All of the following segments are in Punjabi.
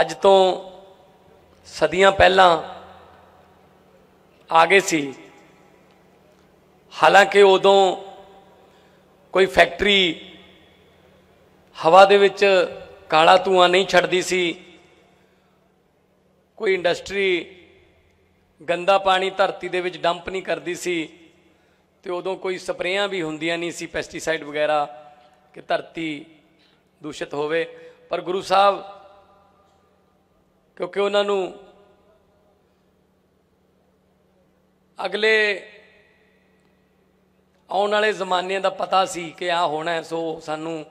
ਅੱਜ ਤੋਂ ਸਦੀਆਂ ਪਹਿਲਾਂ ਆ ਗਏ ਸੀ ਹਾਲਾਂਕਿ ਉਦੋਂ ਕੋਈ ਫੈਕਟਰੀ ਹਵਾ ਦੇ ਵਿੱਚ ਕਾਲਾ ਧੂਆਂ ਨਹੀਂ ਛੱਡਦੀ ਸੀ ਕੋਈ ਇੰਡਸਟਰੀ ਗੰਦਾ ਪਾਣੀ ਧਰਤੀ ਦੇ ਵਿੱਚ ਡੰਪ ਨਹੀਂ ਕਰਦੀ ਸੀ ਤੇ ਉਦੋਂ ਕੋਈ ਸਪਰੇਆਂ ਵੀ ਹੁੰਦੀਆਂ ਨਹੀਂ ਸੀ ਪੈਸਟੀਸਾਈਡ ਵਗੈਰਾ ਕਿ ਧਰਤੀ ਦੂਸ਼ਿਤ ਹੋਵੇ ਪਰ ਗੁਰੂ ਸਾਹਿਬ ਕਿਉਂਕਿ ਉਹਨਾਂ ਨੂੰ ਅਗਲੇ ਆਉਣ ਵਾਲੇ ਜ਼ਮਾਨਿਆਂ ਦਾ ਪਤਾ ਸੀ ਕਿ ਆ ਹੋਣਾ ਸੋ ਸਾਨੂੰ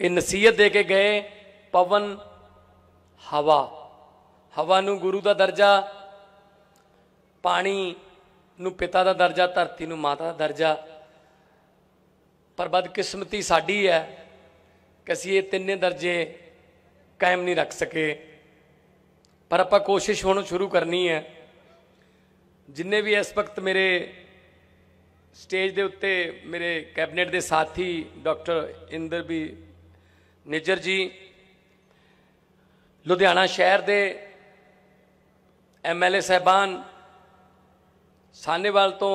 ਇਹ ਨਸੀਹਤ ਦੇ ਕੇ ਗਏ ਪਵਨ ਹਵਾ ਹਵਾ ਨੂੰ ਗੁਰੂ ਦਾ ਦਰਜਾ ਪਾਣੀ ਨੂੰ ਪਿਤਾ ਦਾ ਦਰਜਾ ਧਰਤੀ ਨੂੰ ਮਾਤਾ ਦਾ ਦਰਜਾ ਪਰ ਬਦਕਿਸਮਤੀ ਸਾਡੀ ਹੈ ਕਿ ਅਸੀਂ ਇਹ ਤਿੰਨੇ ਦਰਜੇ ਕਾਇਮ ਨਹੀਂ ਰੱਖ ਸਕੇ ਪਰ ਆਪਾਂ ਕੋਸ਼ਿਸ਼ ਹੁਣ ਸ਼ੁਰੂ ਕਰਨੀ ਹੈ ਜਿੰਨੇ ਵੀ ਇਸ ਵਕਤ ਮੇਰੇ ਸਟੇਜ ਦੇ ਉੱਤੇ ਮੇਰੇ ਕੈਬਨਿਟ ਦੇ ਸਾਥੀ ਡਾਕਟਰ ਇੰਦਰ ਵੀ ਨਿਜਰ ਜੀ ਲੁਧਿਆਣਾ ਸ਼ਹਿਰ ਦੇ ਐਮਐਲਏ ਸਹਿਬਾਨ ਸਾਨੇਵਾਲ ਤੋਂ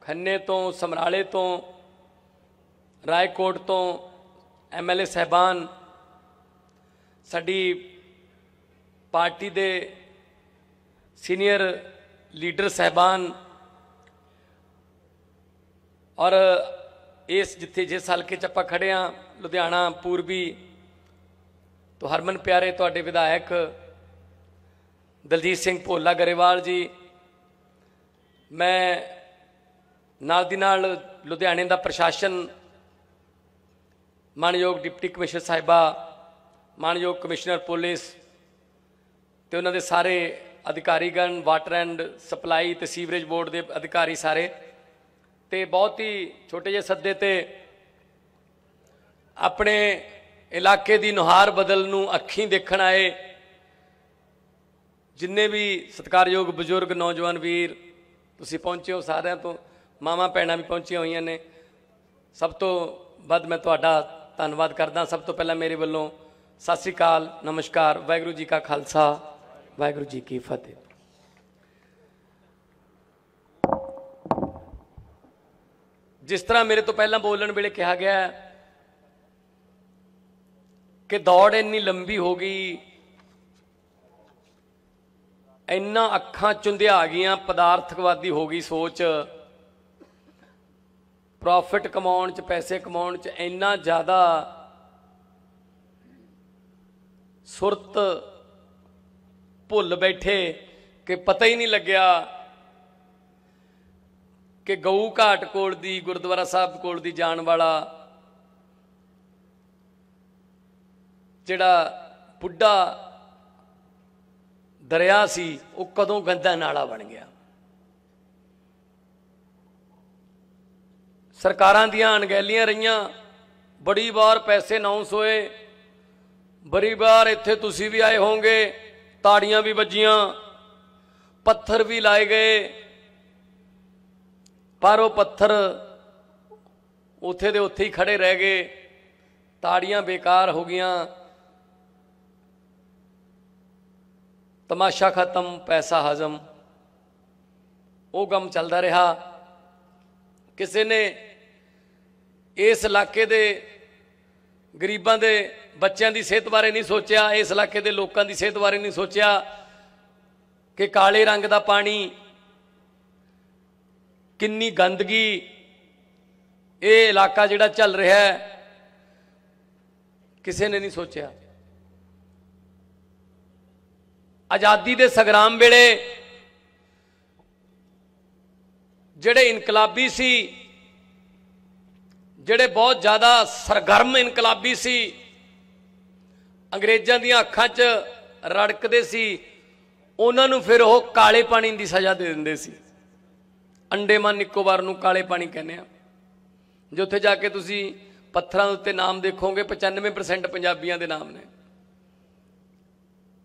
ਖੰਨੇ ਤੋਂ ਸਮਰਾਲੇ ਤੋਂ ਰਾਏਕੋਟ ਤੋਂ ਐਮਐਲਏ ਸਹਿਬਾਨ ਸਾਡੀ ਪਾਰਟੀ ਦੇ ਸੀਨੀਅਰ ਲੀਡਰ ਸਹਿਬਾਨ ਔਰ ਇਸ ਜਿੱਥੇ ਜਿਸ ਹਲਕੇ ਚ ਆਪਾਂ ਖੜੇ ਆ ਲੁਧਿਆਣਾ ਪੂਰਬੀ ਤੋਂ ਹਰਮਨ ਪਿਆਰੇ ਤੁਹਾਡੇ ਵਿਧਾਇਕ ਦਲਜੀਤ ਸਿੰਘ ਭੋਲਾ ਗਰੇਵਾਲ ਜੀ ਮੈਂ ਨਾਲ ਦੀ ਨਾਲ ਲੁਧਿਆਣੇ ਦਾ ਪ੍ਰਸ਼ਾਸਨ ਮਾਨਯੋਗ ਡਿਪਟੀ ਕਮਿਸ਼ਨਰ ਸਾਹਿਬਾ ਮਾਨਯੋਗ ਕਮਿਸ਼ਨਰ ਪੁਲਿਸ ਤੇ ਉਹਨਾਂ ਦੇ ਸਾਰੇ ਅਧਿਕਾਰੀਗਣ ਵਾਟਰ ਐਂਡ ਸਪਲਾਈ ਤੇ ਸੀਵਰੇਜ ਬੋਰਡ ਦੇ ਅਧਿਕਾਰੀ ਸਾਰੇ ਤੇ ਬਹੁਤ ਹੀ ਛੋਟੇ ਜਿਹੇ ਸੱਦੇ ਤੇ ਆਪਣੇ ਇਲਾਕੇ ਦੀ ਨੁਹਾਰ ਬਦਲ ਨੂੰ ਅੱਖੀਂ ਦੇਖਣ ਆਏ ਜਿੰਨੇ ਵੀ ਸਤਕਾਰਯੋਗ ਬਜ਼ੁਰਗ ਨੌਜਵਾਨ ਵੀਰ ਤੁਸੀਂ ਪਹੁੰਚੇ ਹੋ ਸਾਰਿਆਂ ਤੋਂ ਮਾਮਾ ਪੈਣਾ ਵੀ ਪਹੁੰਚੀਆਂ ਹੋਈਆਂ ਨੇ ਸਭ ਤੋਂ ਵੱਧ ਮੈਂ ਤੁਹਾਡਾ ਧੰਨਵਾਦ ਕਰਦਾ ਸਭ ਤੋਂ ਪਹਿਲਾਂ ਮੇਰੇ ਵੱਲੋਂ ਸਤਿ ਸ੍ਰੀ ਅਕਾਲ ਨਮਸਕਾਰ ਵਾਹਿਗੁਰੂ ਜੀ ਕਾ ਖਾਲਸਾ ਵਾਹਿਗੁਰੂ ਜੀ ਕੀ ਫਤਿਹ ਜਿਸ ਤਰ੍ਹਾਂ ਮੇਰੇ ਤੋਂ ਪਹਿਲਾਂ ਬੋਲਣ ਵੇਲੇ ਕਿਹਾ ਗਿਆ ਕਿ ਦੌੜ ਇੰਨੀ ਲੰਬੀ ਹੋ ਗਈ ਇੰਨਾ ਅੱਖਾਂ ਚੁੰਧਿਆ ਗਈਆਂ ਪਦਾਰਥਕਵਾਦੀ ਹੋ ਗਈ ਸੋਚ ਪ੍ਰੋਫਿਟ ਕਮਾਉਣ ਚ ਪੈਸੇ ਕਮਾਉਣ ਚ ਇੰਨਾ ਜ਼ਿਆਦਾ ਸੁਰਤ ਭੁੱਲ ਬੈਠੇ ਕਿ ਪਤਾ ਹੀ ਨਹੀਂ ਲੱਗਿਆ ਕਿ ਗਊ ਘਾਟ ਕੋਲ ਦੀ ਗੁਰਦੁਆਰਾ ਸਾਹਿਬ ਕੋਲ ਦੀ ਜਾਣ ਵਾਲਾ ਜਿਹੜਾ ਬੁੱਢਾ ਦਰਿਆ ਸੀ ਉਹ ਕਦੋਂ ਗੰਦਾ ਨਾਲਾ ਬਣ ਗਿਆ ਸਰਕਾਰਾਂ ਦੀਆਂ ਅਣਗਹਿਲੀਆਂ ਰਹੀਆਂ ਬੜੀ ਵਾਰ ਪੈਸੇ ਨਾਉਂਸ ਹੋਏ ਬਰੀ ਬਾਰ ਇੱਥੇ ਤੁਸੀਂ ਵੀ ਆਏ ਹੋਵੋਗੇ ਤਾੜੀਆਂ ਵੀ ਵੱਜੀਆਂ ਪੱਥਰ ਵੀ ਲਾਏ ਗਏ ਪਰ ਉਹ ਪੱਥਰ ਉੱਥੇ ਦੇ ਉੱਥੇ ਹੀ ਖੜੇ ਰਹਿ ਗਏ ਤਾੜੀਆਂ ਬੇਕਾਰ ਹੋ ਗਈਆਂ ਤਮਾਸ਼ਾ ਖਤਮ ਪੈਸਾ ਹਜ਼ਮ ਉਹ ਗਮ ਚੱਲਦਾ ਰਿਹਾ ਕਿਸੇ ਨੇ ਇਸ ਇਲਾਕੇ ਦੇ ਗਰੀਬਾਂ ਦੇ ਬੱਚਿਆਂ ਦੀ ਸਿਹਤ ਬਾਰੇ ਨਹੀਂ ਸੋਚਿਆ ਇਸ ਇਲਾਕੇ ਦੇ ਲੋਕਾਂ ਦੀ ਸਿਹਤ ਬਾਰੇ ਨਹੀਂ ਸੋਚਿਆ ਕਿ ਕਾਲੇ ਰੰਗ ਦਾ ਪਾਣੀ ਕਿੰਨੀ ਗੰਦਗੀ ਇਹ ਇਲਾਕਾ ਜਿਹੜਾ ਚੱਲ ਰਿਹਾ ਹੈ ਕਿਸੇ ਨੇ ਨਹੀਂ ਸੋਚਿਆ ਆਜ਼ਾਦੀ ਦੇ ਸੰਗਰਾਮ ਵੇਲੇ ਜਿਹੜੇ ਇਨਕਲਾਬੀ ਸੀ ਜਿਹੜੇ ਬਹੁਤ ਜ਼ਿਆਦਾ ਸਰਗਰਮ ਇਨਕਲਾਬੀ ਸੀ ਅੰਗਰੇਜ਼ਾਂ ਦੀਆਂ ਅੱਖਾਂ 'ਚ ਰੜਕਦੇ ਸੀ ਉਹਨਾਂ ਨੂੰ ਫਿਰ ਉਹ ਕਾਲੇ ਪਾਣੀ ਦੀ ਸਜ਼ਾ ਦੇ ਦਿੰਦੇ ਸੀ ਅੰਡੇਮਾਨ ਨਿਕੋਬਾਰ ਨੂੰ ਕਾਲੇ ਪਾਣੀ ਕਹਿੰਦੇ ਆ ਜਿੱਥੇ ਜਾ ਕੇ ਤੁਸੀਂ ਪੱਥਰਾਂ ਉੱਤੇ ਨਾਮ ਦੇਖੋਗੇ 95% ਪੰਜਾਬੀਆਂ ਦੇ ਨਾਮ ਨੇ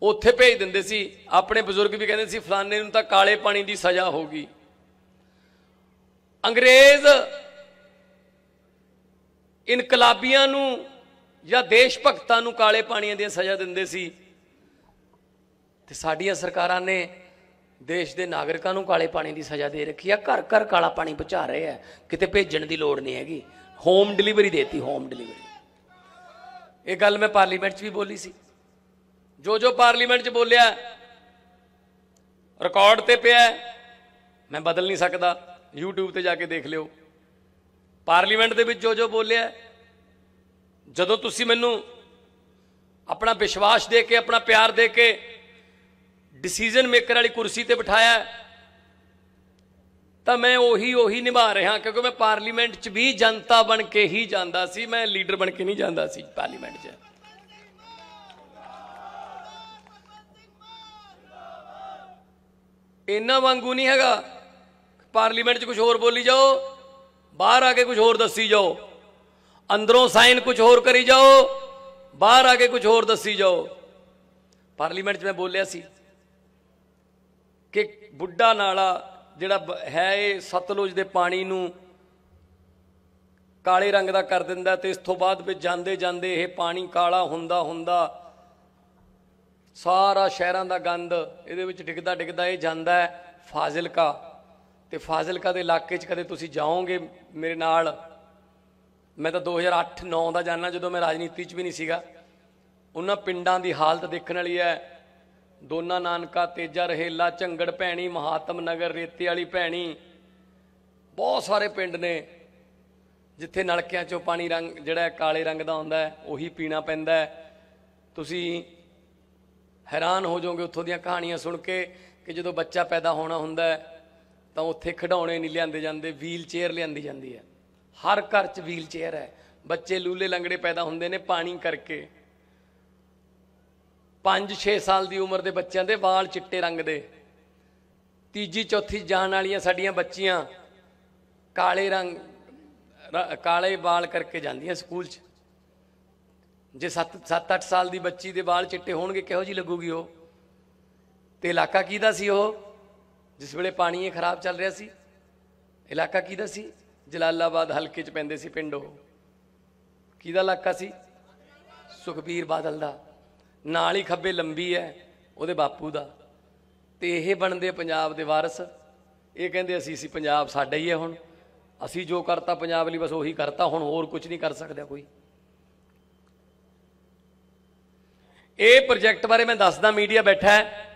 ਉੱਥੇ ਭੇਜ ਦਿੰਦੇ ਸੀ ਆਪਣੇ ਬਜ਼ੁਰਗ ਵੀ ਕਹਿੰਦੇ ਸੀ ਫਲਾਣੇ ਨੂੰ ਤਾਂ ਕਾਲੇ ਪਾਣੀ ਦੀ ਸਜ਼ਾ ਹੋਗੀ ਅੰਗਰੇਜ਼ ਇਨਕਲਾਬੀਆਂ ਨੂੰ ਜਾਂ ਦੇਸ਼ ਭਗਤਾਂ ਨੂੰ ਕਾਲੇ ਪਾਣੀਆਂ ਦੀ ਸਜ਼ਾ ਦਿੰਦੇ ਸੀ ਤੇ ਸਾਡੀਆਂ ਸਰਕਾਰਾਂ ਨੇ ਦੇਸ਼ ਦੇ ਨਾਗਰਿਕਾਂ ਨੂੰ ਕਾਲੇ ਪਾਣੀ ਦੀ ਸਜ਼ਾ ਦੇ ਰੱਖੀ ਆ ਘਰ ਘਰ ਕਾਲਾ ਪਾਣੀ ਪਹੁੰਚਾ ਰਹੇ ਆ ਕਿਤੇ ਭੇਜਣ ਦੀ ਲੋੜ ਨਹੀਂ ਹੈਗੀ ਹੋਮ ਡਿਲੀਵਰੀ ਦੇਤੀ ਹੋਮ ਡਿਲੀਵਰੀ ਇਹ ਗੱਲ ਮੈਂ ਪਾਰਲੀਮੈਂਟ 'ਚ ਵੀ ਬੋਲੀ ਸੀ ਜੋ ਜੋ ਪਾਰਲੀਮੈਂਟ 'ਚ ਬੋਲਿਆ ਰਿਕਾਰਡ ਤੇ ਪਿਆ ਮੈਂ ਬਦਲ ਨਹੀਂ ਸਕਦਾ YouTube ਤੇ ਜਾ ਕੇ ਦੇਖ ਲਿਓ ਪਾਰਲੀਮੈਂਟ ਦੇ ਵਿੱਚ ਜੋ ਜੋ ਬੋਲਿਆ ਜਦੋਂ ਤੁਸੀਂ ਮੈਨੂੰ ਆਪਣਾ ਵਿਸ਼ਵਾਸ ਦੇ ਕੇ ਆਪਣਾ ਪਿਆਰ ਦੇ ਕੇ ਡਿਸੀਜਨ ਮੇਕਰ ਵਾਲੀ ਕੁਰਸੀ ਤੇ ਬਿਠਾਇਆ ਤਾਂ ਮੈਂ ਉਹੀ ਉਹੀ ਨਿਭਾ ਰਿਹਾ ਕਿਉਂਕਿ ਮੈਂ ਪਾਰਲੀਮੈਂਟ 'ਚ ਵੀ ਜਨਤਾ ਬਣ ਕੇ ਹੀ ਜਾਂਦਾ ਸੀ ਮੈਂ ਲੀਡਰ ਬਣ ਕੇ ਨਹੀਂ ਜਾਂਦਾ ਸੀ ਪਾਰਲੀਮੈਂਟ 'ਚ ਇਹਨਾਂ ਵਾਂਗੂ ਨਹੀਂ ਹੈਗਾ ਪਾਰਲੀਮੈਂਟ 'ਚ ਕੁਝ ਹੋਰ ਬੋਲੀ ਜਾਓ ਬਾਹਰ ਆ ਕੇ ਕੁਝ ਹੋਰ ਦੱਸੀ ਜਾਓ ਅੰਦਰੋਂ ਸਾਈਨ ਕੁਝ ਹੋਰ ਕਰੀ ਜਾਓ ਬਾਹਰ ਆ ਕੇ ਕੁਝ ਹੋਰ ਦੱਸੀ ਜਾਓ ਪਾਰਲੀਮੈਂਟ 'ਚ ਮੈਂ ਬੋਲਿਆ ਸੀ ਕਿ ਬੁੱਢਾ ਨਾਲਾ ਜਿਹੜਾ ਹੈ ਇਹ ਸਤਲੁਜ ਦੇ ਪਾਣੀ ਨੂੰ ਕਾਲੇ ਰੰਗ ਦਾ ਕਰ ਦਿੰਦਾ ਤੇ ਇਸ ਤੋਂ ਬਾਅਦ ਵਿੱਚ ਜਾਂਦੇ ਜਾਂਦੇ ਇਹ ਪਾਣੀ ਕਾਲਾ ਹੁੰਦਾ ਹੁੰਦਾ ਸਾਰਾ ਸ਼ਹਿਰਾਂ ਦਾ ਗੰਦ ਇਹਦੇ ਵਿੱਚ ਡਿੱਗਦਾ ਡਿੱਗਦਾ ਇਹ ਜਾਂਦਾ ਹੈ ਫਾਜ਼ਿਲਕਾ ਤੇ ਫਾਜ਼ਿਲਕਾ ਦੇ ਇਲਾਕੇ 'ਚ ਕਦੇ ਤੁਸੀਂ ਜਾਓਗੇ ਮੇਰੇ ਨਾਲ ਮੈਂ ਤਾਂ 2008-9 ਦਾ ਜਾਣਾ ਜਦੋਂ ਮੈਂ ਰਾਜਨੀਤੀ 'ਚ ਵੀ ਨਹੀਂ ਸੀਗਾ ਉਹਨਾਂ ਪਿੰਡਾਂ ਦੀ ਹਾਲਤ ਦੇਖਣ ਵਾਲੀ ਹੈ ਦੋਨਾ ਨਾਨਕਾ ਤੇਜਾ ਰਹਿਲਾ ਝੰਗੜ ਭੈਣੀ ਮਹਾਤਮ ਨਗਰ ਰੇਤੇ ਵਾਲੀ ਭੈਣੀ ਬਹੁਤ ਸਾਰੇ ਪਿੰਡ ਨੇ ਜਿੱਥੇ ਨਲਕਿਆਂ 'ਚੋਂ ਪਾਣੀ ਰੰਗ ਜਿਹੜਾ ਕਾਲੇ ਰੰਗ ਦਾ ਹੁੰਦਾ ਹੈ ਉਹੀ ਪੀਣਾ ਪੈਂਦਾ ਤੁਸੀਂ ਹੈਰਾਨ ਹੋ ਜਾਓਗੇ ਉੱਥੋਂ ਦੀਆਂ ਕਹਾਣੀਆਂ ਸੁਣ ਕੇ ਕਿ ਜਦੋਂ ਬੱਚਾ ਪੈਦਾ ਹੋਣਾ ਹੁੰਦਾ ਤਾਂ ਉੱਥੇ ਖਡਾਉਣੇ ਨਹੀਂ ਲਿਆਂਦੇ ਜਾਂਦੇ ਵੀਲ ਚੇਅਰ ਲਿਆਂਦੀ ਜਾਂਦੀ ਹੈ ਹਰ ਘਰ 'ਚ ਵੀਲ ਚੇਅਰ ਹੈ ਬੱਚੇ ਲੂਲੇ ਲੰਗੜੇ ਪੈਦਾ ਹੁੰਦੇ ਨੇ ਪਾਣੀ ਕਰਕੇ 5-6 ਸਾਲ ਦੀ ਉਮਰ ਦੇ ਬੱਚਿਆਂ ਦੇ ਵਾਲ ਚਿੱਟੇ ਰੰਗ ਦੇ ਤੀਜੀ ਚੌਥੀ ਜਾਣ ਵਾਲੀਆਂ ਸਾਡੀਆਂ ਬੱਚੀਆਂ ਕਾਲੇ ਰੰਗ ਕਾਲੇ ਵਾਲ ਕਰਕੇ ਜਾਂਦੀਆਂ ਸਕੂਲ 'ਚ ਜੇ 7 7-8 ਸਾਲ ਦੀ ਬੱਚੀ ਦੇ ਵਾਲ ਚਿੱਟੇ ਹੋਣਗੇ ਕਿਹੋ ਜੀ ਲੱਗੂਗੀ ਉਹ ਤੇ ਇਲਾਕਾ ਕਿਹਦਾ ਸੀ ਉਹ ਜਿਸ ਵੇਲੇ ਪਾਣੀ ਇਹ ਖਰਾਬ ਚੱਲ ਰਿਹਾ ਸੀ ਇਲਾਕਾ ਕਿਹਦਾ ਸੀ ਜਲਾਲਾਬਾਦ ਹਲਕੇ 'ਚ ਪੈਂਦੇ ਸੀ ਪਿੰਡੋ ਕਿਹਦਾ ਇਲਾਕਾ ਸੀ ਸੁਖਬੀਰ ਬਾਦਲ ਦਾ ਨਾਲ ਹੀ ਖੱਬੇ ਲੰਬੀ ਹੈ ਉਹਦੇ ਬਾਪੂ ਦਾ ਤੇ ਇਹ ਬਣਦੇ ਪੰਜਾਬ ਦੇ ਵਾਰਿਸ ਇਹ ਕਹਿੰਦੇ ਅਸੀਂ ਸੀ ਪੰਜਾਬ ਸਾਡਾ ਹੀ ਹੈ ਹੁਣ ਅਸੀਂ ਜੋ ਕਰਤਾ ਪੰਜਾਬ ਲਈ ਬਸ ਉਹੀ ਕਰਤਾ ਹੁਣ ਹੋਰ ਕੁਝ ਨਹੀਂ ਕਰ ਸਕਦਾ ਕੋਈ ਇਹ ਪ੍ਰੋਜੈਕਟ ਬਾਰੇ ਮੈਂ ਦੱਸਦਾ ਮੀਡੀਆ ਬੈਠਾ ਹੈ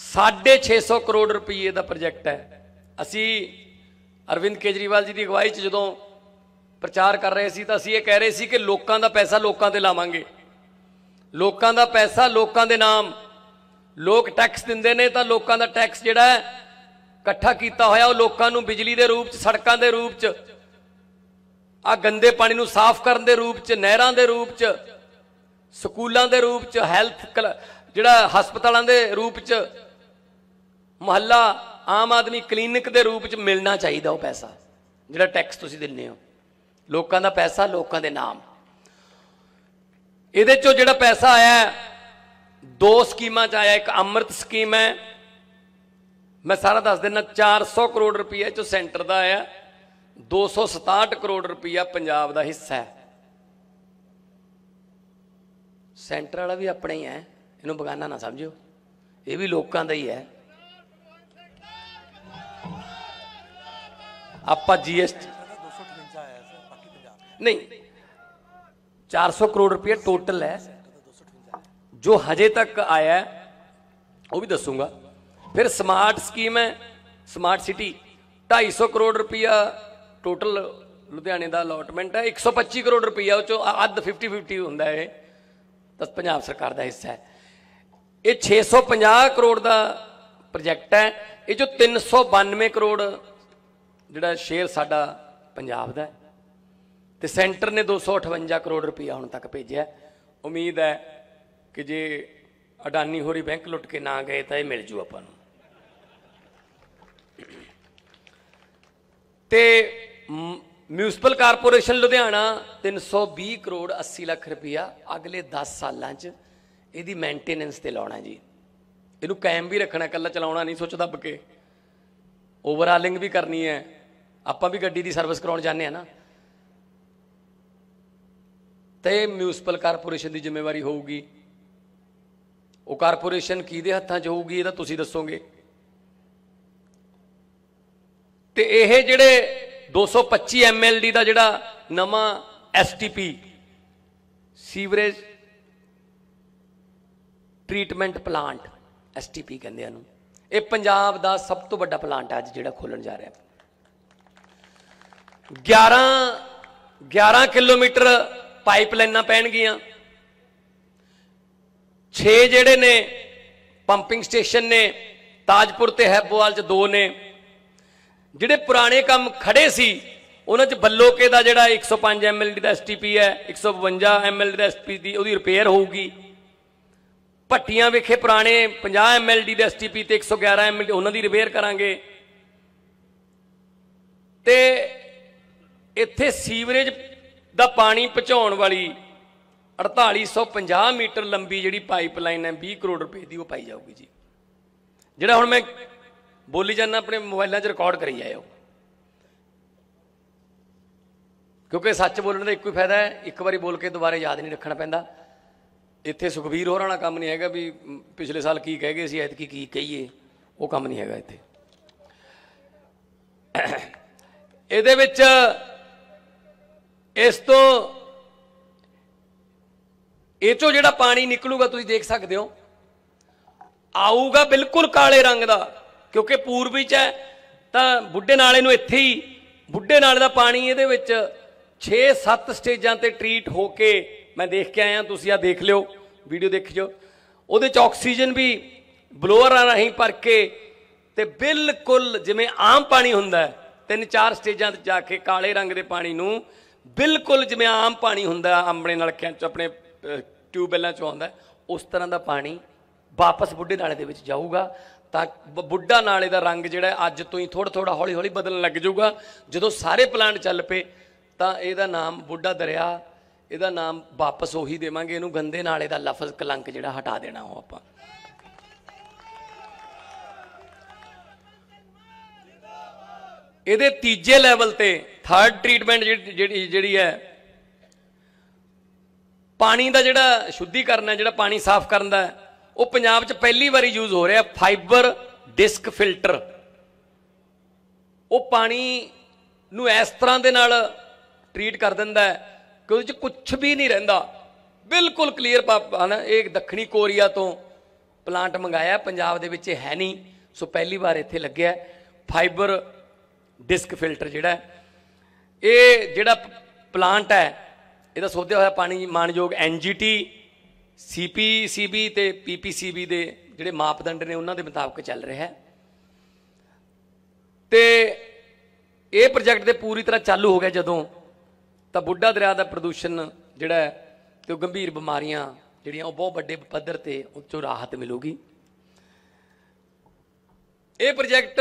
650 ਕਰੋੜ ਰੁਪਏ ਦਾ ਪ੍ਰੋਜੈਕਟ ਹੈ ਅਸੀਂ ਅਰਵਿੰਦ ਕੇਜਰੀਵਾਲ ਜੀ ਦੀ ਅਗਵਾਈ 'ਚ ਜਦੋਂ ਪ੍ਰਚਾਰ ਕਰ ਰਹੇ ਸੀ ਤਾਂ ਅਸੀਂ ਇਹ ਕਹਿ ਰਹੇ ਸੀ ਕਿ ਲੋਕਾਂ ਦਾ ਪੈਸਾ ਲੋਕਾਂ ਤੇ ਲਾਵਾਂਗੇ ਲੋਕਾਂ ਦਾ ਪੈਸਾ ਲੋਕਾਂ ਦੇ ਨਾਮ ਲੋਕ ਟੈਕਸ ਦਿੰਦੇ ਨੇ ਤਾਂ ਲੋਕਾਂ ਦਾ ਟੈਕਸ ਜਿਹੜਾ ਹੈ ਇਕੱਠਾ ਕੀਤਾ ਹੋਇਆ ਉਹ ਲੋਕਾਂ ਨੂੰ ਬਿਜਲੀ ਦੇ ਰੂਪ 'ਚ ਸੜਕਾਂ ਦੇ ਰੂਪ 'ਚ ਆ ਗੰਦੇ ਪਾਣੀ ਨੂੰ ਸਾਫ਼ ਕਰਨ ਦੇ ਰੂਪ 'ਚ ਨਹਿਰਾਂ ਦੇ ਰੂਪ 'ਚ ਸਕੂਲਾਂ ਦੇ ਰੂਪ 'ਚ ਹੈਲਥ ਜਿਹੜਾ ਹਸਪਤਾਲਾਂ ਦੇ ਰੂਪ 'ਚ ਮਹੱਲਾ ਆਮ ਆਦਮੀ ਕਲੀਨਿਕ ਦੇ ਰੂਪ 'ਚ ਮਿਲਣਾ ਚਾਹੀਦਾ ਉਹ ਪੈਸਾ ਜਿਹੜਾ ਟੈਕਸ ਤੁਸੀਂ ਦਿੰਨੇ ਹੋ ਲੋਕਾਂ ਦਾ ਪੈਸਾ ਲੋਕਾਂ ਦੇ ਨਾਮ ਇਹਦੇ 'ਚੋਂ ਜਿਹੜਾ ਪੈਸਾ ਆਇਆ ਦੋ ਸਕੀਮਾਂ 'ਚ ਆਇਆ ਇੱਕ ਅੰਮ੍ਰਿਤ ਸਕੀਮ ਹੈ ਮੈਂ ਸਾਰਾ ਦੱਸ ਦਿੰਦਾ 400 ਕਰੋੜ ਰੁਪਈਆ ਚੋਂ ਸੈਂਟਰ ਦਾ ਆਇਆ 267 ਕਰੋੜ ਰੁਪਈਆ ਪੰਜਾਬ ਦਾ ਹਿੱਸਾ ਹੈ ਸੈਂਟਰ ਵਾਲਾ ਵੀ ਆਪਣਾ ਹੀ ਹੈ ਇਹਨੂੰ ਬਗਾਨਾ ਨਾ ਸਮਝਿਓ ਇਹ ਵੀ ਲੋਕਾਂ ਦਾ ਹੀ ਹੈ ਆਪਾਂ ਜੀਐਸਟੀ ਨਹੀਂ 400 ਕਰੋੜ ਰੁਪਏ ਟੋਟਲ ਹੈ ਜੋ ਹਜੇ ਤੱਕ ਆਇਆ ਉਹ ਵੀ ਦੱਸੂਗਾ ਫਿਰ ਸਮਾਰਟ ਸਕੀਮ ਹੈ ਸਮਾਰਟ ਸਿਟੀ 250 ਕਰੋੜ ਰੁਪਇਆ ਟੋਟਲ ਲੁਧਿਆਣੇ ਦਾ ਅਲੋਟਮੈਂਟ ਹੈ 125 ਕਰੋੜ ਰੁਪਇਆ ਉਹ ਚੋਂ ਅੱਧ 50 50 ਹੁੰਦਾ ਹੈ ਤਾਂ ਪੰਜਾਬ ਸਰਕਾਰ ਦਾ ਹਿੱਸਾ ਹੈ ਇਹ 650 ਕਰੋੜ ਦਾ ਪ੍ਰੋਜੈਕਟ ਹੈ ਇਹ ਜੋ 392 ਕਰੋੜ ਜਿਹੜਾ ਸ਼ੇਅਰ ਸਾਡਾ ਪੰਜਾਬ ਦਾ ਤੇ ਸੈਂਟਰ ਨੇ 258 ਕਰੋੜ ਰੁਪਇਆ ਹੁਣ ਤੱਕ ਭੇਜਿਆ ਉਮੀਦ ਹੈ ਕਿ ਜੇ ਅਡਾਨੀ ਹੋਰੀ ਬੈਂਕ ਲੁੱਟ ਕੇ ਨਾ ਗਏ ਤਾਂ ਇਹ ਮਿਲ ਜੂ ਆਪਾਂ ਨੂੰ ਤੇ ਮਿਊਨਿਸਪਲ ਕਾਰਪੋਰੇਸ਼ਨ ਲੁਧਿਆਣਾ 320 ਕਰੋੜ 80 ਲੱਖ ਰੁਪਇਆ ਅਗਲੇ 10 ਸਾਲਾਂ 'ਚ ਇਹਦੀ ਮੇਨਟੇਨੈਂਸ ਤੇ ਲਾਉਣਾ ਜੀ ਇਹਨੂੰ ਕਾਇਮ ਵੀ ਰੱਖਣਾ ਕੱਲਾ ਚਲਾਉਣਾ ਨਹੀਂ ਸੋਚ ਦੱਬ ਕੇ ਓਵਰਹਾਲਿੰਗ ਵੀ ਕਰਨੀ ਹੈ ਆਪਾਂ ਵੀ ਗੱਡੀ ਦੀ ਸਰਵਿਸ ਕਰਾਉਣ ਜਾਂਦੇ ਆ ਨਾ ਤੇ ਮਿਊਨਿਸਪਲ ਕਾਰਪੋਰੇਸ਼ਨ ਦੀ ਜ਼ਿੰਮੇਵਾਰੀ ਹੋਊਗੀ ਉਹ ਕਾਰਪੋਰੇਸ਼ਨ ਕਿਹਦੇ ਹੱਥਾਂ 'ਚ ਹੋਊਗੀ ਇਹ ਤਾਂ ਤੁਸੀਂ ਦੱਸੋਗੇ ਤੇ ਇਹ ਜਿਹੜੇ 225 ਐਮਐਲਡੀ ਦਾ ਜਿਹੜਾ ਨਵਾਂ STP sewerage treatment plant STP ਕਹਿੰਦੇ ਨੂੰ ਇਹ ਪੰਜਾਬ ਦਾ ਸਭ ਤੋਂ ਵੱਡਾ ਪਲਾਂਟ ਹੈ ਅੱਜ ਜਿਹੜਾ ਖੋਲਣ ਜਾ ਰਿਹਾ 11 11 ਕਿਲੋਮੀਟਰ ਪਾਈਪਲਾਈਨਾਂ ਪੈਣਗੀਆਂ 6 ਜਿਹੜੇ ਨੇ ਪੰਪਿੰਗ ਸਟੇਸ਼ਨ ਨੇ ਤਾਜਪੁਰ ਤੇ ਹੈਬੋਵਾਲ 'ਚ ਦੋ ਨੇ ਜਿਹੜੇ ਪੁਰਾਣੇ ਕੰਮ ਖੜੇ ਸੀ ਉਹਨਾਂ 'ਚ ਬੱਲੋਕੇ ਦਾ ਜਿਹੜਾ 105 ਐਮਐਲਡੀ ਦਾ ਐਸਟੀਪੀ ਹੈ 152 ਐਮਐਲਡੀ ਦਾ ਐਸਪੀ ਦੀ ਉਹਦੀ ਰਿਪੇਅਰ ਹੋਊਗੀ ਭੱਟੀਆਂ ਵਿਖੇ ਪੁਰਾਣੇ 50 ਐਮਐਲਡੀ ਦੇ ਐਸਟੀਪੀ ਤੇ 111 ਐਮਐਲਡੀ ਉਹਨਾਂ ਦੀ ਰਿਪੇਅਰ ਕਰਾਂਗੇ ਤੇ ਇੱਥੇ ਸੀਵਰੇਜ ਦਾ ਪਾਣੀ ਪਹੁੰਚਾਉਣ ਵਾਲੀ 4850 ਮੀਟਰ ਲੰਬੀ ਜਿਹੜੀ ਪਾਈਪਲਾਈਨ ਹੈ 20 ਕਰੋੜ ਰੁਪਏ ਦੀ ਉਹ ਪਾਈ ਜਾਊਗੀ ਜੀ ਜਿਹੜਾ ਹੁਣ ਮੈਂ ਬੋਲੀ ਜਾਂਦਾ ਆਪਣੇ ਮੋਬਾਈਲਾਂ 'ਚ ਰਿਕਾਰਡ ਕਰੀ ਜਾਇਓ ਕਿਉਂਕਿ ਸੱਚ ਬੋਲਣ ਦਾ ਇੱਕੋ ਹੀ ਫਾਇਦਾ ਹੈ ਇੱਕ ਵਾਰੀ ਬੋਲ ਕੇ ਦੁਬਾਰੇ ਯਾਦ ਨਹੀਂ ਰੱਖਣਾ ਪੈਂਦਾ ਇੱਥੇ ਸੁਖਵੀਰ ਹੋਰਾਂ ਵਾਲਾ ਕੰਮ ਨਹੀਂ ਹੈਗਾ ਵੀ ਪਿਛਲੇ ਸਾਲ ਕੀ ਕਹਿ ਗਏ ਸੀ ਐਤਕੀ ਕੀ ਕਹੀਏ ਉਹ ਕੰਮ ਨਹੀਂ ਹੈਗਾ ਇੱਥੇ ਇਹਦੇ ਵਿੱਚ ਇਸ ਤੋਂ ਇਹ ਚੋਂ ਜਿਹੜਾ ਪਾਣੀ ਨਿਕਲੂਗਾ ਤੁਸੀਂ ਦੇਖ ਸਕਦੇ ਹੋ ਆਊਗਾ ਬਿਲਕੁਲ ਕਾਲੇ ਰੰਗ ਦਾ ਕਿਉਂਕਿ ਪੂਰਬੀ ਚ ਹੈ ਤਾਂ ਬੁੱਢੇ ਨਾਲੇ ਨੂੰ ਇੱਥੇ ਹੀ ਬੁੱਢੇ ਨਾਲੇ ਦਾ ਪਾਣੀ ਇਹਦੇ ਵਿੱਚ 6-7 ਸਟੇਜਾਂ ਤੇ ਟ੍ਰੀਟ ਹੋ ਕੇ ਮੈਂ ਦੇਖ ਕੇ ਆਇਆ ਤੁਸੀਂ ਆ ਦੇਖ ਲਿਓ ਵੀਡੀਓ ਦੇਖ ਜੋ ਉਹਦੇ ਚ ਆਕਸੀਜਨ ਵੀ ਆ ਰਾਹੀਂ ਭਰ ਕੇ ਤੇ ਬਿਲਕੁਲ ਜਿਵੇਂ ਆਮ ਪਾਣੀ ਹੁੰਦਾ ਤਿੰਨ ਚਾਰ ਸਟੇਜਾਂ ਤੇ ਜਾ ਕੇ ਕਾਲੇ ਰੰਗ ਦੇ ਪਾਣੀ ਨੂੰ ਬਿਲਕੁਲ ਜਿਵੇਂ ਆਮ ਪਾਣੀ ਹੁੰਦਾ ਆਪਣੇ ਨਲਕਿਆਂ ਚ ਆਪਣੇ ਟਿਊਬਵੈਲਾਂ ਚੋਂ ਆਉਂਦਾ ਉਸ ਤਰ੍ਹਾਂ ਦਾ ਪਾਣੀ ਵਾਪਸ ਬੁੱਢੇ ਨਾਲੇ ਦੇ ਵਿੱਚ ਜਾਊਗਾ ਤਾਂ ਬੁੱਢਾ ਨਾਲੇ ਦਾ ਰੰਗ ਜਿਹੜਾ ਅੱਜ ਤੋਂ ਹੀ ਥੋੜਾ ਥੋੜਾ ਹੌਲੀ ਹੌਲੀ ਬਦਲਣ ਲੱਗ ਜਾਊਗਾ ਜਦੋਂ ਸਾਰੇ ਪਲਾਂਟ ਚੱਲ ਪਏ ਤਾਂ ਇਹਦਾ ਨਾਮ ਬੁੱਢਾ ਦਰਿਆ ਇਹਦਾ ਨਾਮ ਵਾਪਸ ਉਹੀ ਦੇਵਾਂਗੇ ਇਹਨੂੰ ਗੰਦੇ ਨਾਲੇ ਦਾ ਲਫ਼ਜ਼ ਕਲੰਕ ਜਿਹੜਾ ਹਟਾ ਦੇਣਾ ਉਹ ਆਪਾਂ ਇਹਦੇ ਤੀਜੇ ਲੈਵਲ ਤੇ ਥਰਡ ਟ੍ਰੀਟਮੈਂਟ ਜਿਹੜੀ ਜਿਹੜੀ ਹੈ ਪਾਣੀ ਦਾ ਜਿਹੜਾ ਕਰਨਾ ਹੈ ਜਿਹੜਾ ਪਾਣੀ ਸਾਫ਼ ਕਰਨ ਦਾ ਉਹ ਪੰਜਾਬ 'ਚ ਪਹਿਲੀ ਵਾਰੀ ਯੂਜ਼ ਹੋ ਰਿਹਾ ਫਾਈਬਰ ਡਿਸਕ ਫਿਲਟਰ ਉਹ ਪਾਣੀ ਨੂੰ ਇਸ ਤਰ੍ਹਾਂ ਦੇ ਨਾਲ ਟ੍ਰੀਟ ਕਰ ਦਿੰਦਾ ਹੈ ਕਿ ਉਹਦੇ 'ਚ ਕੁਝ ਵੀ ਨਹੀਂ ਰਹਿੰਦਾ ਬਿਲਕੁਲ ਕਲੀਅਰ ਹਨ ਇਹ ਦੱਖਣੀ ਕੋਰੀਆ ਤੋਂ ਪਲਾਂਟ ਮੰਗਾਇਆ ਪੰਜਾਬ ਦੇ ਵਿੱਚ ਹੈ ਨਹੀਂ ਸੋ ਪਹਿਲੀ ਵਾਰ ਇੱਥੇ ਲੱਗਿਆ ਫਾਈਬਰ ਡਿਸਕ ਫਿਲਟਰ ਜਿਹੜਾ ਇਹ ਜਿਹੜਾ ਪਲਾਂਟ ਹੈ ਇਹਦਾ ਸੋਧਿਆ ਹੋਇਆ ਪਾਣੀ ਮਾਨਯੋਗ ਐਨਜੀਟੀ ਸੀਪੀਸੀਬੀ ਤੇ ਪੀਪੀਸੀਬੀ ਦੇ ਜਿਹੜੇ ਮਾਪਦੰਡ ਨੇ ਉਹਨਾਂ ਦੇ ਮੁਤਾਬਕ ਚੱਲ ਰਿਹਾ ਹੈ ਤੇ ਇਹ ਪ੍ਰੋਜੈਕਟ ਦੇ ਪੂਰੀ ਤਰ੍ਹਾਂ ਚਾਲੂ ਹੋ ਗਿਆ ਜਦੋਂ ਤਾਂ ਬੁੱਢਾ ਦਰਿਆ ਦਾ ਪ੍ਰਦੂਸ਼ਣ ਜਿਹੜਾ ਤੇ ਉਹ ਗੰਭੀਰ ਬਿਮਾਰੀਆਂ ਜਿਹੜੀਆਂ ਉਹ ਬਹੁਤ ਵੱਡੇ ਪੱਧਰ ਤੇ ਉੱਚੋਂ ਰਾਹਤ ਮਿਲੂਗੀ ਇਹ ਪ੍ਰੋਜੈਕਟ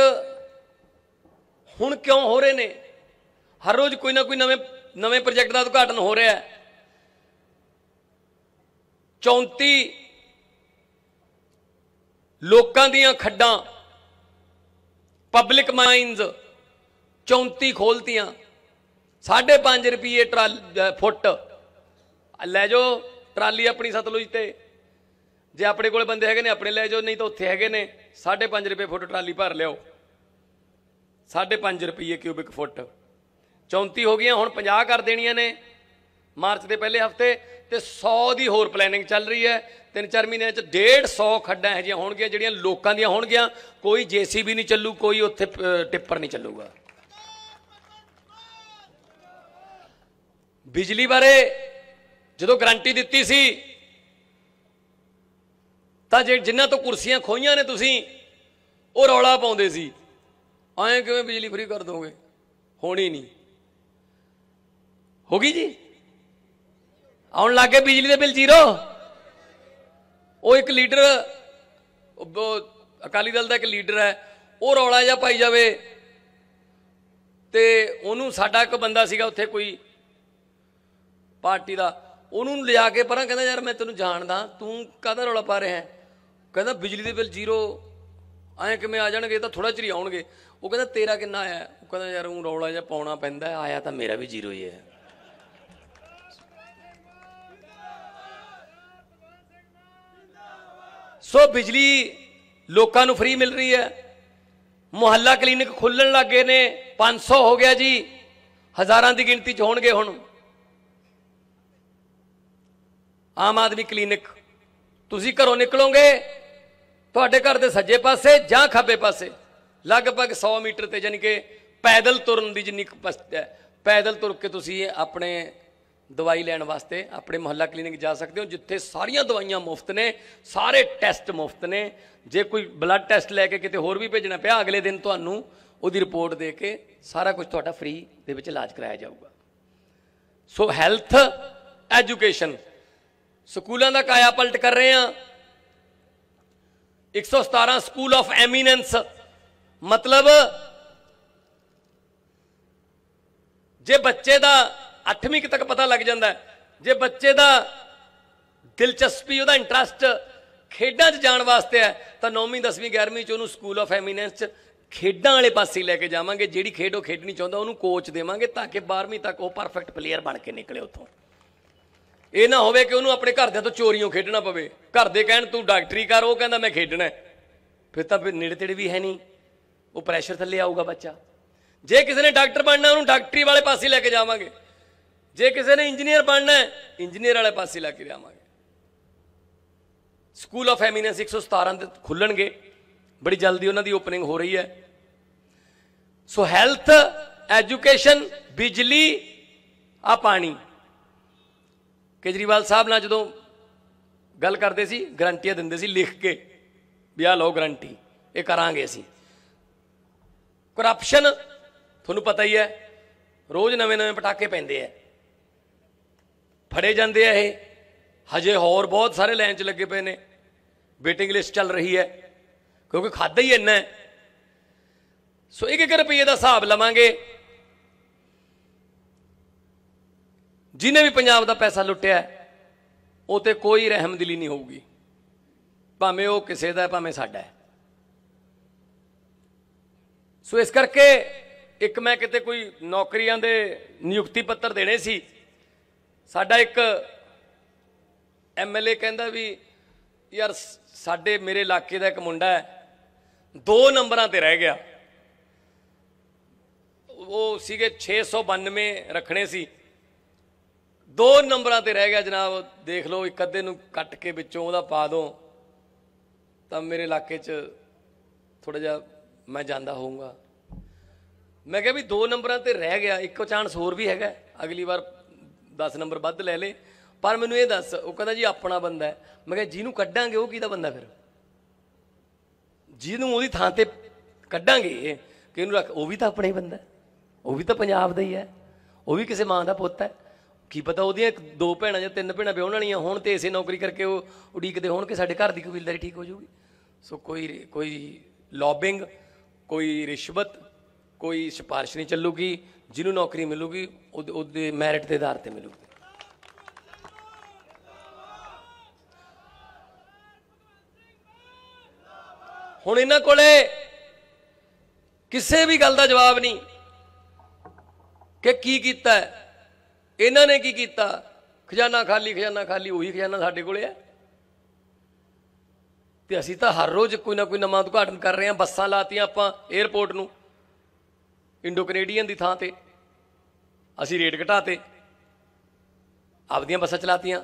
ਹੁਣ ਕਿਉਂ ਹੋ ਰਹੇ ਨੇ ਹਰ ਰੋਜ਼ ਕੋਈ ਨਾ ਕੋਈ ਨਵੇਂ ਨਵੇਂ ਪ੍ਰੋਜੈਕਟ ਦਾ ਉਦਘਾਟਨ ਹੋ ਰਿਹਾ ਹੈ 34 ਲੋਕਾਂ ਦੀਆਂ ਖੱਡਾਂ ਪਬਲਿਕ ਮਾਈਨਸ 34 ਖੋਲਤੀਆਂ 5.5 ਰੁਪਏ ਟਰਾਲ ਫੁੱਟ ਲੈ ਜਾਓ ਟਰਾਲੀ ਆਪਣੀ ਸਤਲੁਜ ਤੇ ਜੇ ਆਪਣੇ ਕੋਲ ਬੰਦੇ ਹੈਗੇ ਨੇ ਆਪਣੇ ਲੈ ਜਾਓ ਨਹੀਂ ਤਾਂ ਉੱਥੇ ਹੈਗੇ ਨੇ 5.5 ਰੁਪਏ ਫੁੱਟ ਟਰਾਲੀ ਭਰ ਲਿਓ 5.5 ਰੁਪਏ ਕਿਊਬਿਕ ਫੁੱਟ 34 ਹੋ ਗਈਆਂ ਹੁਣ 50 ਕਰ ਦੇਣੀਆਂ ਨੇ ਮਾਰਚ ਦੇ ਪਹਿਲੇ ਹਫਤੇ ਤੇ 100 ਦੀ ਹੋਰ ਪਲੈਨਿੰਗ ਚੱਲ ਰਹੀ ਹੈ ਤਿੰਨ ਚਾਰ ਮਹੀਨਿਆਂ ਚ 150 ਖੱਡਾਂ ਹੈ ਜਿਹੜੀਆਂ ਹੋਣਗੀਆਂ ਜਿਹੜੀਆਂ ਲੋਕਾਂ ਦੀਆਂ ਹੋਣਗੀਆਂ ਕੋਈ ਜੀਸੀਬੀ ਨਹੀਂ ਚੱਲੂ ਕੋਈ ਉੱਥੇ ਟਿੱਪਰ ਨਹੀਂ ਚੱਲੂਗਾ ਬਿਜਲੀ ਬਾਰੇ ਜਦੋਂ ਗਰੰਟੀ ਦਿੱਤੀ ਸੀ ਤਾਂ ਜੇ ਜਿਨ੍ਹਾਂ ਤੋਂ ਕੁਰਸੀਆਂ ਖੋਈਆਂ ਨੇ ਤੁਸੀਂ ਉਹ ਰੌਲਾ ਪਾਉਂਦੇ ਸੀ ਐਂ ਕਿਵੇਂ ਬਿਜਲੀ ਫ੍ਰੀ ਕਰ ਦੋਗੇ ਹੋਣੀ ਨਹੀਂ ਹੋ ਗਈ ਜੀ ਆਉਣ ਲੱਗੇ ਬਿਜਲੀ ਦੇ ਬਿੱਲ ਜ਼ੀਰੋ ਉਹ ਇੱਕ ਲੀਡਰ ਅਕਾਲੀ ਦਲ ਦਾ ਇੱਕ ਲੀਡਰ ਹੈ ਉਹ ਰੌਲਾ ਜਾਂ ਪਾਈ ਜਾਵੇ ਤੇ ਉਹਨੂੰ ਸਾਡਾ ਇੱਕ ਬੰਦਾ ਸੀਗਾ ਉੱਥੇ ਕੋਈ ਪਾਰਟੀ ਦਾ ਉਹਨੂੰ ਲਿਆ ਕੇ ਪਰਾਂ ਕਹਿੰਦਾ ਯਾਰ ਮੈਂ ਤੈਨੂੰ ਜਾਣਦਾ ਤੂੰ ਕਾਹਦਾ ਰੌਲਾ ਪਾ ਰਿਹਾ ਕਹਿੰਦਾ ਬਿਜਲੀ ਦੇ ਬਿੱਲ ਜ਼ੀਰੋ ਐਂ ਕਿਵੇਂ ਆ ਜਾਣਗੇ ਤਾਂ ਥੋੜਾ ਚਿਰ ਹੀ ਆਉਣਗੇ ਉਹ ਕਹਿੰਦਾ ਤੇਰਾ ਕਿੰਨਾ ਆਇਆ ਉਹ ਕਹਿੰਦਾ ਯਾਰ ਉਹ ਰੌਲਾ ਜਿਹਾ ਪਾਉਣਾ ਪੈਂਦਾ ਆਇਆ ਤਾਂ ਮੇਰਾ ਵੀ ਜ਼ੀਰੋ ਹੀ ਹੈ ਸੋ ਬਿਜਲੀ ਲੋਕਾਂ ਨੂੰ ਫ੍ਰੀ ਮਿਲ ਰਹੀ ਹੈ ਮੁਹੱਲਾ ਕਲੀਨਿਕ ਖੁੱਲਣ ਲੱਗੇ ਨੇ 500 ਹੋ ਗਿਆ ਜੀ ਹਜ਼ਾਰਾਂ ਦੀ ਗਿਣਤੀ ਚ ਹੋਣਗੇ ਹੁਣ ਆਮ ਆਦਮੀ ਕਲੀਨਿਕ ਤੁਸੀਂ ਘਰੋਂ ਨਿਕਲੋਗੇ ਤੁਹਾਡੇ ਘਰ ਦੇ ਸੱਜੇ ਪਾਸੇ ਜਾਂ ਖੱਬੇ ਪਾਸੇ ਲਗਭਗ 100 ਮੀਟਰ ਤੇ ਜਾਨੀ ਕਿ ਪੈਦਲ ਤੁਰਨ ਦੀ ਜਿੰਨੀ ਹੈ ਪੈਦਲ ਤੁਰ ਕੇ ਤੁਸੀਂ ਆਪਣੇ ਦਵਾਈ ਲੈਣ ਵਾਸਤੇ ਆਪਣੇ ਮੁਹੱਲਾ ਕਲੀਨਿਕ ਜਾ ਸਕਦੇ ਹੋ ਜਿੱਥੇ ਸਾਰੀਆਂ ਦਵਾਈਆਂ ਮੁਫਤ ਨੇ ਸਾਰੇ ਟੈਸਟ ਮੁਫਤ ਨੇ ਜੇ ਕੋਈ ਬਲੱਡ ਟੈਸਟ ਲੈ ਕੇ ਕਿਤੇ ਹੋਰ ਵੀ ਭੇਜਣਾ ਪਿਆ ਅਗਲੇ ਦਿਨ ਤੁਹਾਨੂੰ ਉਹਦੀ ਰਿਪੋਰਟ ਦੇ ਕੇ ਸਾਰਾ ਕੁਝ ਤੁਹਾਡਾ ਫ੍ਰੀ ਦੇ ਵਿੱਚ ਇਲਾਜ ਕਰਾਇਆ ਜਾਊਗਾ ਸੋ ਹੈਲਥ ਐਜੂਕੇਸ਼ਨ ਸਕੂਲਾਂ ਦਾ ਕਾਇਆ ਪਲਟ ਕਰ ਰਹੇ ਆ 117 ਸਕੂਲ ਆਫ ਐਮੀਨੈਂਸ ਮਤਲਬ ਜੇ ਬੱਚੇ ਦਾ 8ਵੀਂ ਤੱਕ ਪਤਾ ਲੱਗ ਜਾਂਦਾ ਜੇ ਬੱਚੇ ਦਾ ਦਿਲਚਸਪੀ ਉਹਦਾ ਇੰਟਰਸਟ ਖੇਡਾਂ 'ਚ ਜਾਣ ਵਾਸਤੇ ਹੈ ਤਾਂ 9ਵੀਂ 10ਵੀਂ 11ਵੀਂ 'ਚ ਉਹਨੂੰ ਸਕੂਲ ਆਫ ਐਮੀਨੈਂਸ 'ਚ ਖੇਡਾਂ ਵਾਲੇ ਪਾਸੇ ਲੈ ਕੇ ਜਾਵਾਂਗੇ ਜਿਹੜੀ ਖੇਡ ਉਹ ਖੇਡਣੀ ਚਾਹੁੰਦਾ ਉਹਨੂੰ ਕੋਚ ਦੇਵਾਂਗੇ ਤਾਂ ਕਿ 12ਵੀਂ ਤੱਕ ਉਹ ਪਰਫੈਕਟ ਪਲੇਅਰ ਬਣ ਕੇ ਨਿਕਲੇ ਉੱਥੋਂ ਇਹ ਨਾ ਹੋਵੇ ਕਿ ਉਹਨੂੰ ਆਪਣੇ ਘਰਦਿਆਂ ਤੋਂ ਚੋਰੀਆਂ ਖੇਡਣਾ ਪਵੇ ਘਰ ਦੇ ਕਹਿਣ ਤੂੰ ਡਾਕਟਰੀ ਕਰ ਉਹ ਕਹਿੰਦਾ ਮੈਂ ਖੇਡਣਾ ਫਿਰ ਤਾਂ ਫਿਰ ਨੇੜੇ ਤੇੜੇ ਵੀ ਹੈ ਨਹੀਂ ਉਹ ਪ੍ਰੈਸ਼ਰ ਥੱਲੇ ਆਊਗਾ ਬੱਚਾ ਜੇ ਕਿਸੇ ਨੇ ਡਾਕਟਰ ਬਣਨਾ ਉਹਨੂੰ ਡਾਕਟਰੀ ਵਾਲੇ ਪਾਸੇ ਲੈ ਕੇ ਜਾਵਾਂਗੇ ਜੇ ਕਿਸੇ ਨੇ ਇੰਜੀਨੀਅਰ ਬਣਨਾ ਹੈ ਇੰਜੀਨੀਅਰ ਵਾਲੇ ਪਾਸੇ ਲੈ ਕੇ ਜਾਵਾਂਗੇ ਸਕੂਲ ਆਫ ਐਮੀਨੈਂਸ 117 ਦੇ ਖੁੱਲਣਗੇ ਬੜੀ ਜਲਦੀ ਉਹਨਾਂ ਦੀ ਓਪਨਿੰਗ ਹੋ ਰਹੀ ਹੈ ਸੋ ਹੈਲਥ ਐਜੂਕੇਸ਼ਨ ਬਿਜਲੀ ਆ ਪਾਣੀ ਕੇਜਰੀਵਾਲ ਸਾਹਿਬ ਨਾਲ ਜਦੋਂ ਗੱਲ ਕਰਦੇ ਸੀ ਗਰੰਟੀਆਂ ਦਿੰਦੇ ਸੀ ਲਿਖ ਕੇ ਵੀ ਆ ਲਓ ਗਰੰਟੀ ਇਹ ਕਰਾਂਗੇ ਅਸੀਂ ਕਰਪਸ਼ਨ ਤੁਹਾਨੂੰ ਪਤਾ ਹੀ ਹੈ ਰੋਜ਼ ਨਵੇਂ-ਨਵੇਂ ਪਟਾਕੇ ਪੈਂਦੇ ਆ ਫੜੇ ਜਾਂਦੇ ਆ ਇਹ ਹਜੇ ਹੋਰ ਬਹੁਤ ਸਾਰੇ ਲਾਈਨ 'ਚ ਲੱਗੇ ਪਏ ਨੇ ਵੇਟਿੰਗ ਲਿਸਟ ਚੱਲ ਰਹੀ ਹੈ ਕਿਉਂਕਿ ਖਾਦਾ ਹੀ ਇੰਨਾ ਸੋ 1 1 ਰੁਪਏ ਦਾ ਹਿਸਾਬ ਲਵਾਂਗੇ ਜਿਨੇ ਵੀ ਪੰਜਾਬ ਦਾ ਪੈਸਾ ਲੁੱਟਿਆ ਉਹ ਤੇ ਕੋਈ ਰਹਿਮਦਿਲੀ ਨਹੀਂ ਹੋਊਗੀ ਭਾਵੇਂ ਉਹ ਕਿਸੇ ਦਾ ਭਾਵੇਂ ਸਾਡਾ ਸੋ ਇਸ ਕਰਕੇ ਇੱਕ ਮੈਂ ਕਿਤੇ ਕੋਈ ਨੌਕਰੀਆਂ ਦੇ ਨਿਯੁਕਤੀ ਪੱਤਰ ਦੇਣੇ ਸੀ ਸਾਡਾ ਇੱਕ ਐਮਐਲਏ ਕਹਿੰਦਾ ਵੀ ਯਾਰ ਸਾਡੇ ਮੇਰੇ ਇਲਾਕੇ ਦਾ ਇੱਕ ਮੁੰਡਾ ਹੈ ਦੋ ਨੰਬਰਾਂ ਤੇ ਰਹਿ ਗਿਆ ਉਹ ਸੀਗੇ 692 ਰੱਖਣੇ ਸੀ ਦੋ ਨੰਬਰਾਂ ਤੇ ਰਹਿ ਗਿਆ ਜਨਾਬ ਦੇਖ ਲਓ ਇੱਕ ਅੱਧੇ ਨੂੰ ਕੱਟ ਕੇ ਵਿੱਚੋਂ ਉਹਦਾ ਪਾ ਦੋ ਤਾਂ ਮੇਰੇ ਇਲਾਕੇ 'ਚ ਥੋੜਾ ਜਿਹਾ ਮੈਂ ਜਾਂਦਾ ਹੋਊਗਾ ਮੈਂ ਕਿਹਾ ਵੀ ਦੋ ਨੰਬਰਾਂ ਤੇ ਰਹਿ ਗਿਆ ਇੱਕੋ ਚਾਂਸ ਹੋਰ ਵੀ ਹੈਗਾ ਅਗਲੀ ਵਾਰ 10 ਨੰਬਰ ਵੱਧ ਲੈ ਲੇ ਪਰ ਮੈਨੂੰ ਇਹ ਦੱਸ ਉਹ ਕਹਿੰਦਾ ਜੀ ਆਪਣਾ ਬੰਦਾ ਹੈ ਮੈਂ ਕਿਹਾ ਜਿਹਨੂੰ ਕੱਢਾਂਗੇ ਉਹ ਕਿਹਦਾ ਬੰਦਾ ਫਿਰ ਜਿਹਨੂੰ ਉਹਦੀ ਥਾਂ ਤੇ ਕੱਢਾਂਗੇ ਕਿ ਇਹਨੂੰ ਰੱਖ ਉਹ ਵੀ ਤਾਂ ਆਪਣਾ ਹੀ ਬੰਦਾ ਉਹ ਵੀ ਤਾਂ ਪੰਜਾਬ ਦਾ ਹੀ ਹੈ ਉਹ ਵੀ ਕਿਸੇ ਮਾਂ ਦਾ ਪੁੱਤ ਹੈ ਕੀ ਪਤਾ ਉਹਦੀਆਂ ਦੋ ਭੈਣਾਂ ਜਾਂ ਤਿੰਨ ਭੈਣਾਂ ਵਿਆਹਣ ਵਾਲੀਆਂ ਹੋਣ ਤੇ ਇਸੇ ਨੌਕਰੀ ਕਰਕੇ ਉਹ ਉਡੀਕਦੇ ਹੋਣ ਕਿ ਸਾਡੇ ਘਰ ਦੀ ਕਬੀਲਦਾਰੀ ਠੀਕ ਹੋ ਜਾਊਗੀ ਸੋ ਕੋਈ ਕੋਈ ਲੌਬਿੰਗ ਕੋਈ ਰਿਸ਼ਵਤ ਕੋਈ ਸਿਫਾਰਿਸ਼ ਨਹੀਂ ਚੱਲੂਗੀ ਜਿਹਨੂੰ ਨੌਕਰੀ ਮਿਲੂਗੀ ਉਹਦੇ ਮੈਰਿਟ ਦੇ ਆਧਾਰ ਤੇ ਮਿਲੂਗੀ ਹੁਣ ਇਹਨਾਂ ਕੋਲੇ ਕਿਸੇ ਵੀ ਗੱਲ ਦਾ ਜਵਾਬ ਨਹੀਂ ਕਿ ਕੀ ਕੀਤਾ ਹੈ ਇਹਨਾਂ ਨੇ ਕੀ ਕੀਤਾ ਖਜ਼ਾਨਾ ਖਾਲੀ ਖਜ਼ਾਨਾ ਖਾਲੀ ਉਹੀ ਖਜ਼ਾਨਾ ਸਾਡੇ ਕੋਲੇ ਆ ਤੇ ਅਸੀਂ ਤਾਂ ਹਰ ਰੋਜ਼ ਕੋਈ ਨਾ ਕੋਈ ਨਵਾਂ ਉਦਘਾਟਨ ਕਰ ਰਹੇ ਆ ਬੱਸਾਂ ਲਾਤੀਆਂ ਆਪਾਂ 에어ਪੋਰਟ ਨੂੰ ਇੰਡੋ ਕੈਨੇਡੀਅਨ ਦੀ ਥਾਂ ਤੇ ਅਸੀਂ ਰੇਟ ਘਟਾਤੇ ਆਪਦੀਆਂ ਬੱਸਾਂ ਚਲਾਤੀਆਂ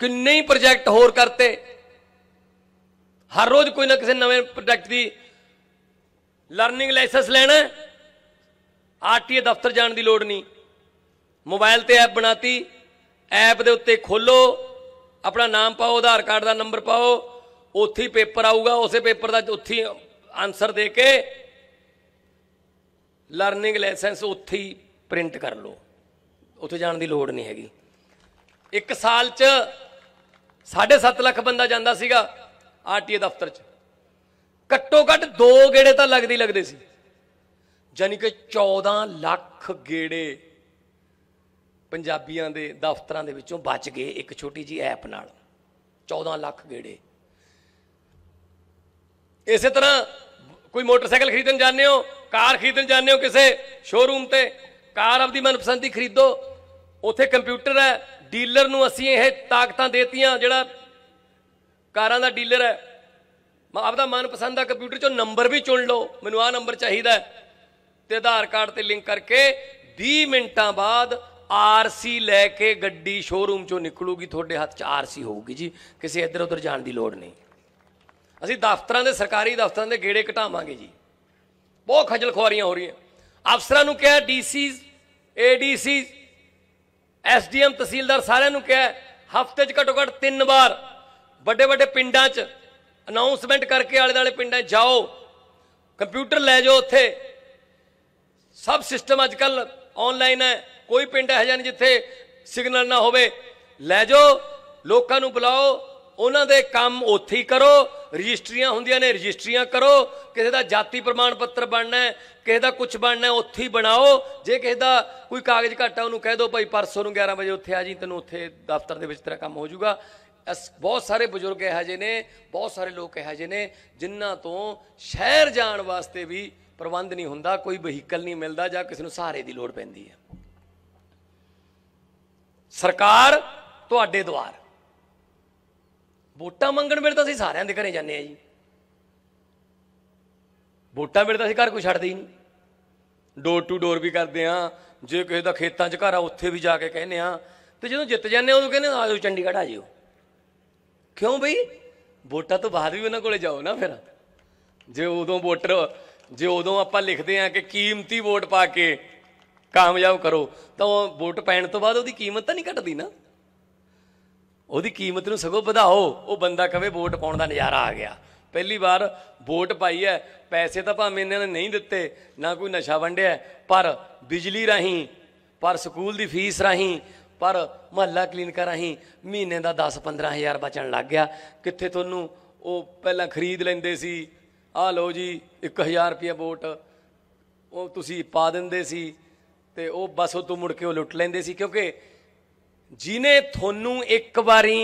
ਕਿੰਨੇ ਹੀ ਪ੍ਰੋਜੈਕਟ ਹੋਰ ਕਰਤੇ ਹਰ ਰੋਜ਼ ਕੋਈ ਨਾ ਕਿਸੇ ਨਵੇਂ ਪ੍ਰੋਜੈਕਟ ਦੀ ਲਰਨਿੰਗ ਲਾਇਸੈਂਸ ਲੈਣਾ ਆਰਟੀਏ ਦਫ਼ਤਰ ਜਾਣ ਦੀ ਲੋੜ ਨਹੀਂ ਮੋਬਾਈਲ ਤੇ ਐਪ ਬਣਾਤੀ ਐਪ ਦੇ ਉੱਤੇ ਖੋਲੋ ਆਪਣਾ ਨਾਮ ਪਾਓ ਆਧਾਰ ਕਾਰਡ ਦਾ ਨੰਬਰ ਪਾਓ ਉੱਥੇ ਹੀ ਪੇਪਰ ਆਊਗਾ ਉਸੇ ਪੇਪਰ ਦਾ ਉੱਥੇ ਆਨਸਰ ਦੇ ਕੇ ਲਰਨਿੰਗ ਲਾਇਸੈਂਸ ਉੱਥੇ ਹੀ ਪ੍ਰਿੰਟ ਕਰ ਲਓ ਉੱਥੇ ਜਾਣ ਦੀ ਲੋੜ ਨਹੀਂ ਹੈਗੀ ਇੱਕ ਸਾਲ 'ਚ 7.5 ਲੱਖ ਬੰਦਾ ਜਾਂਦਾ ਸੀਗਾ ਆਰਟੀਏ ਦਫ਼ਤਰ 'ਚ ਘੱਟੋ ਘੱਟ ਦੋ ਗੇੜੇ ਤਾਂ ਲੱਗਦੀ ਲੱਗਦੇ ਸੀ ਯਾਨੀ ਕਿ 14 ਲੱਖ ਗੇੜੇ ਪੰਜਾਬੀਆਂ ਦੇ ਦਫ਼ਤਰਾਂ ਦੇ ਵਿੱਚੋਂ ਬਚ ਗਏ ਇੱਕ ਛੋਟੀ ਜੀ ਐਪ ਨਾਲ 14 ਲੱਖ ਗੇੜੇ ਇਸੇ ਤਰ੍ਹਾਂ ਕੋਈ ਮੋਟਰਸਾਈਕਲ ਖਰੀਦਣ ਜਾਂਦੇ ਹੋ ਕਾਰ ਖਰੀਦਣ ਜਾਂਦੇ ਹੋ ਕਿਸੇ ਸ਼ੋਰੂਮ ਤੇ ਕਾਰ ਆਪਦੀ ਮਨਪਸੰਦ ਦੀ ਖਰੀਦੋ ਉੱਥੇ ਕੰਪਿਊਟਰ ਹੈ ਡੀਲਰ ਨੂੰ ਅਸੀਂ ਇਹ ਤਾਕਤਾਂ ਦੇਤੀਆਂ ਜਿਹੜਾ ਕਾਰਾਂ ਦਾ ਡੀਲਰ ਹੈ ਆਪਦਾ ਮਨਪਸੰਦ ਦਾ ਕੰਪਿਊਟਰ ਚੋਂ ਨੰਬਰ ਵੀ ਚੁਣ ਲਓ ਮੈਨੂੰ ਆ ਨੰਬਰ ਚਾਹੀਦਾ ਹੈ ਤੇ ਆਧਾਰ ਕਾਰਡ ਤੇ ਲਿੰਕ ਕਰਕੇ 20 ਮਿੰਟਾਂ ਬਾਅਦ ਆਰਸੀ ਲੈ ਕੇ ਗੱਡੀ ਸ਼ੋਰੂਮ ਚੋਂ ਨਿਕਲੂਗੀ ਤੁਹਾਡੇ ਹੱਥ 'ਚ ਆਰਸੀ ਹੋਊਗੀ ਜੀ ਕਿਸੇ ਇੱਧਰ ਉੱਧਰ ਜਾਣ ਦੀ ਲੋੜ ਨਹੀਂ ਅਸੀਂ ਦਫ਼ਤਰਾਂ ਦੇ ਸਰਕਾਰੀ ਦਫ਼ਤਰਾਂ ਦੇ ਗੇੜੇ ਘਟਾਵਾਂਗੇ ਜੀ ਬਹੁਤ ਖਜਲ ਖੁਆਰੀਆਂ ਹੋ ਰਹੀਆਂ ਅਫਸਰਾਂ ਨੂੰ ਕਿਹਾ ਡੀਸੀਜ਼ ਏਡੀਸੀਜ਼ ਐਸਡੀਐਮ ਤਹਿਸੀਲਦਾਰ ਸਾਰਿਆਂ ਨੂੰ ਕਿਹਾ ਹਫਤੇ 'ਚ ਘੱਟੋ ਘੱਟ ਤਿੰਨ ਵਾਰ ਵੱਡੇ ਵੱਡੇ ਪਿੰਡਾਂ 'ਚ ਅਨਾਉਂਸਮੈਂਟ ਕਰਕੇ ਆਲੇ ਦਾਲੇ ਪਿੰਡਾਂ 'ਚ ਜਾਓ ਕੰਪਿਊਟਰ ਲੈ ਜਾਓ ਉੱਥੇ ਸਭ ਸਿਸਟਮ ਅੱਜ ਕੱਲ ਆਨਲਾਈਨ ਹੈ ਕੋਈ ਪਿੰਡ ਹੈ ਜਾਨੀ ਜਿੱਥੇ ਸਿਗਨਲ ਨਾ ਹੋਵੇ ਲੈ ਜਾਓ ਲੋਕਾਂ ਨੂੰ ਬੁਲਾਓ ਉਹਨਾਂ ਦੇ ਕੰਮ ਉੱਥੇ ਹੀ ਕਰੋ ਰਜਿਸਟਰੀਆਂ ਹੁੰਦੀਆਂ ਨੇ ਰਜਿਸਟਰੀਆਂ ਕਰੋ ਕਿਸੇ ਦਾ ਜਾਤੀ ਪ੍ਰਮਾਣ ਪੱਤਰ ਬਣਨਾ ਹੈ ਕਿਸੇ ਦਾ ਕੁਝ ਬਣਨਾ ਹੈ ਉੱਥੇ ਹੀ ਬਣਾਓ ਜੇ ਕਿਸੇ ਦਾ ਕੋਈ ਕਾਗਜ਼ ਘਾਟਾ ਉਹਨੂੰ ਕਹਿ ਦਿਓ ਭਾਈ ਪਰਸੋਂ ਨੂੰ 11 ਵਜੇ ਉੱਥੇ ਆ ਜੀ ਤੈਨੂੰ ਉੱਥੇ ਦਫ਼ਤਰ ਦੇ ਵਿੱਚ ਤੇਰਾ ਕੰਮ ਹੋ ਜਾਊਗਾ ਬਹੁਤ ਸਾਰੇ ਬਜ਼ੁਰਗ ਇਹੋ ਜਿਹੇ ਨੇ ਬਹੁਤ ਸਾਰੇ ਲੋਕ ਇਹੋ ਜਿਹੇ ਨੇ ਜਿਨ੍ਹਾਂ ਤੋਂ ਸ਼ਹਿਰ ਜਾਣ ਵਾਸਤੇ ਵੀ ਪ੍ਰਬੰਧ ਨਹੀਂ ਹੁੰਦਾ ਕੋਈ ਵਹੀਕਲ ਨਹੀਂ ਮਿਲਦਾ ਜਾਂ ਕਿਸੇ ਨੂੰ ਸਹਾਰੇ ਦੀ ਲੋੜ ਪੈਂਦੀ ਹੈ ਸਰਕਾਰ ਤੁਹਾਡੇ ਦਵਾਰ ਵੋਟਾਂ ਮੰਗਣ ਵੇਲੇ ਤਾਂ ਅਸੀਂ ਸਾਰਿਆਂ ਦੇ ਘਰੇ ਜਾਂਦੇ ਆ ਜੀ ਵੋਟਾਂ ਵੇਲੇ ਤਾਂ ਅਸੀਂ ਘਰ ਕੋਈ ਛੱਡਦੇ ਹੀ ਨਹੀਂ ਡੋਰ ਟੂ ਡੋਰ ਵੀ ਕਰਦੇ ਆ ਜੇ ਕਿਸੇ ਦਾ ਖੇਤਾਂ 'ਚ ਘਰ ਆ ਉੱਥੇ ਵੀ ਜਾ ਕੇ ਕਹਿੰਦੇ ਆ ਤੇ ਜਦੋਂ ਜਿੱਤ ਜਾਂਦੇ ਉਦੋਂ ਕਹਿੰਦੇ ਆ ਜਾਓ ਚੰਡੀਗੜ੍ਹ ਆ ਜਿਓ ਕਿਉਂ ਬਈ ਵੋਟਾਂ ਤੋਂ ਬਾਅਦ ਵੀ ਉਹਨਾਂ ਕੋਲੇ ਜਾਓ ਨਾ ਫਿਰ ਜੇ ਉਦੋਂ ਵੋਟਰ ਜੇ ਉਦੋਂ ਆਪਾਂ ਲਿਖਦੇ ਆ ਕਿ ਕੀਮਤੀ ਵੋਟ ਪਾ ਕੇ ਕਾਮਯਾਬ ਕਰੋ ਤਾਂ ਵੋਟ ਪੈਣ ਤੋਂ ਬਾਅਦ ਉਹਦੀ ਕੀਮਤ ਤਾਂ ਨਹੀਂ ਘਟਦੀ ਨਾ ਉਹਦੀ ਕੀਮਤ ਨੂੰ ਸਗੋਂ ਵਧਾਓ ਉਹ ਬੰਦਾ ਕਵੇ ਵੋਟ ਪਾਉਣ ਦਾ ਨਜ਼ਾਰਾ ਆ ਗਿਆ ਪਹਿਲੀ ਵਾਰ ਵੋਟ ਪਾਈ ਹੈ ਪੈਸੇ ਤਾਂ ਭਾਵੇਂ ਇਹਨਾਂ ਨੇ ਨਹੀਂ ਦਿੱਤੇ ਨਾ ਕੋਈ ਨਸ਼ਾ ਵੰਡਿਆ ਪਰ ਬਿਜਲੀ ਰਾਹੀਂ ਪਰ ਸਕੂਲ ਦੀ ਫੀਸ ਰਾਹੀਂ ਪਰ ਮਹੱਲਾ ਕਰ ਰਾਹੀਂ ਮਹੀਨੇ ਦਾ 10-15000 ਬਚਣ ਲੱਗ ਗਿਆ ਕਿੱਥੇ ਤੁਹਾਨੂੰ ਉਹ ਪਹਿਲਾਂ ਖਰੀਦ ਲੈਂਦੇ ਸੀ ਆ ਲਓ ਜੀ 1000 ਰੁਪਏ ਵੋਟ ਉਹ ਤੁਸੀਂ ਪਾ ਦਿੰਦੇ ਸੀ ਤੇ ਉਹ ਬਸ ਉਹ ਤੋਂ ਮੁੜ ਕੇ ਉਹ ਲੁੱਟ ਲੈਂਦੇ ਸੀ ਕਿਉਂਕਿ ਜਿਨੇ ਤੁਹਾਨੂੰ ਇੱਕ ਵਾਰੀ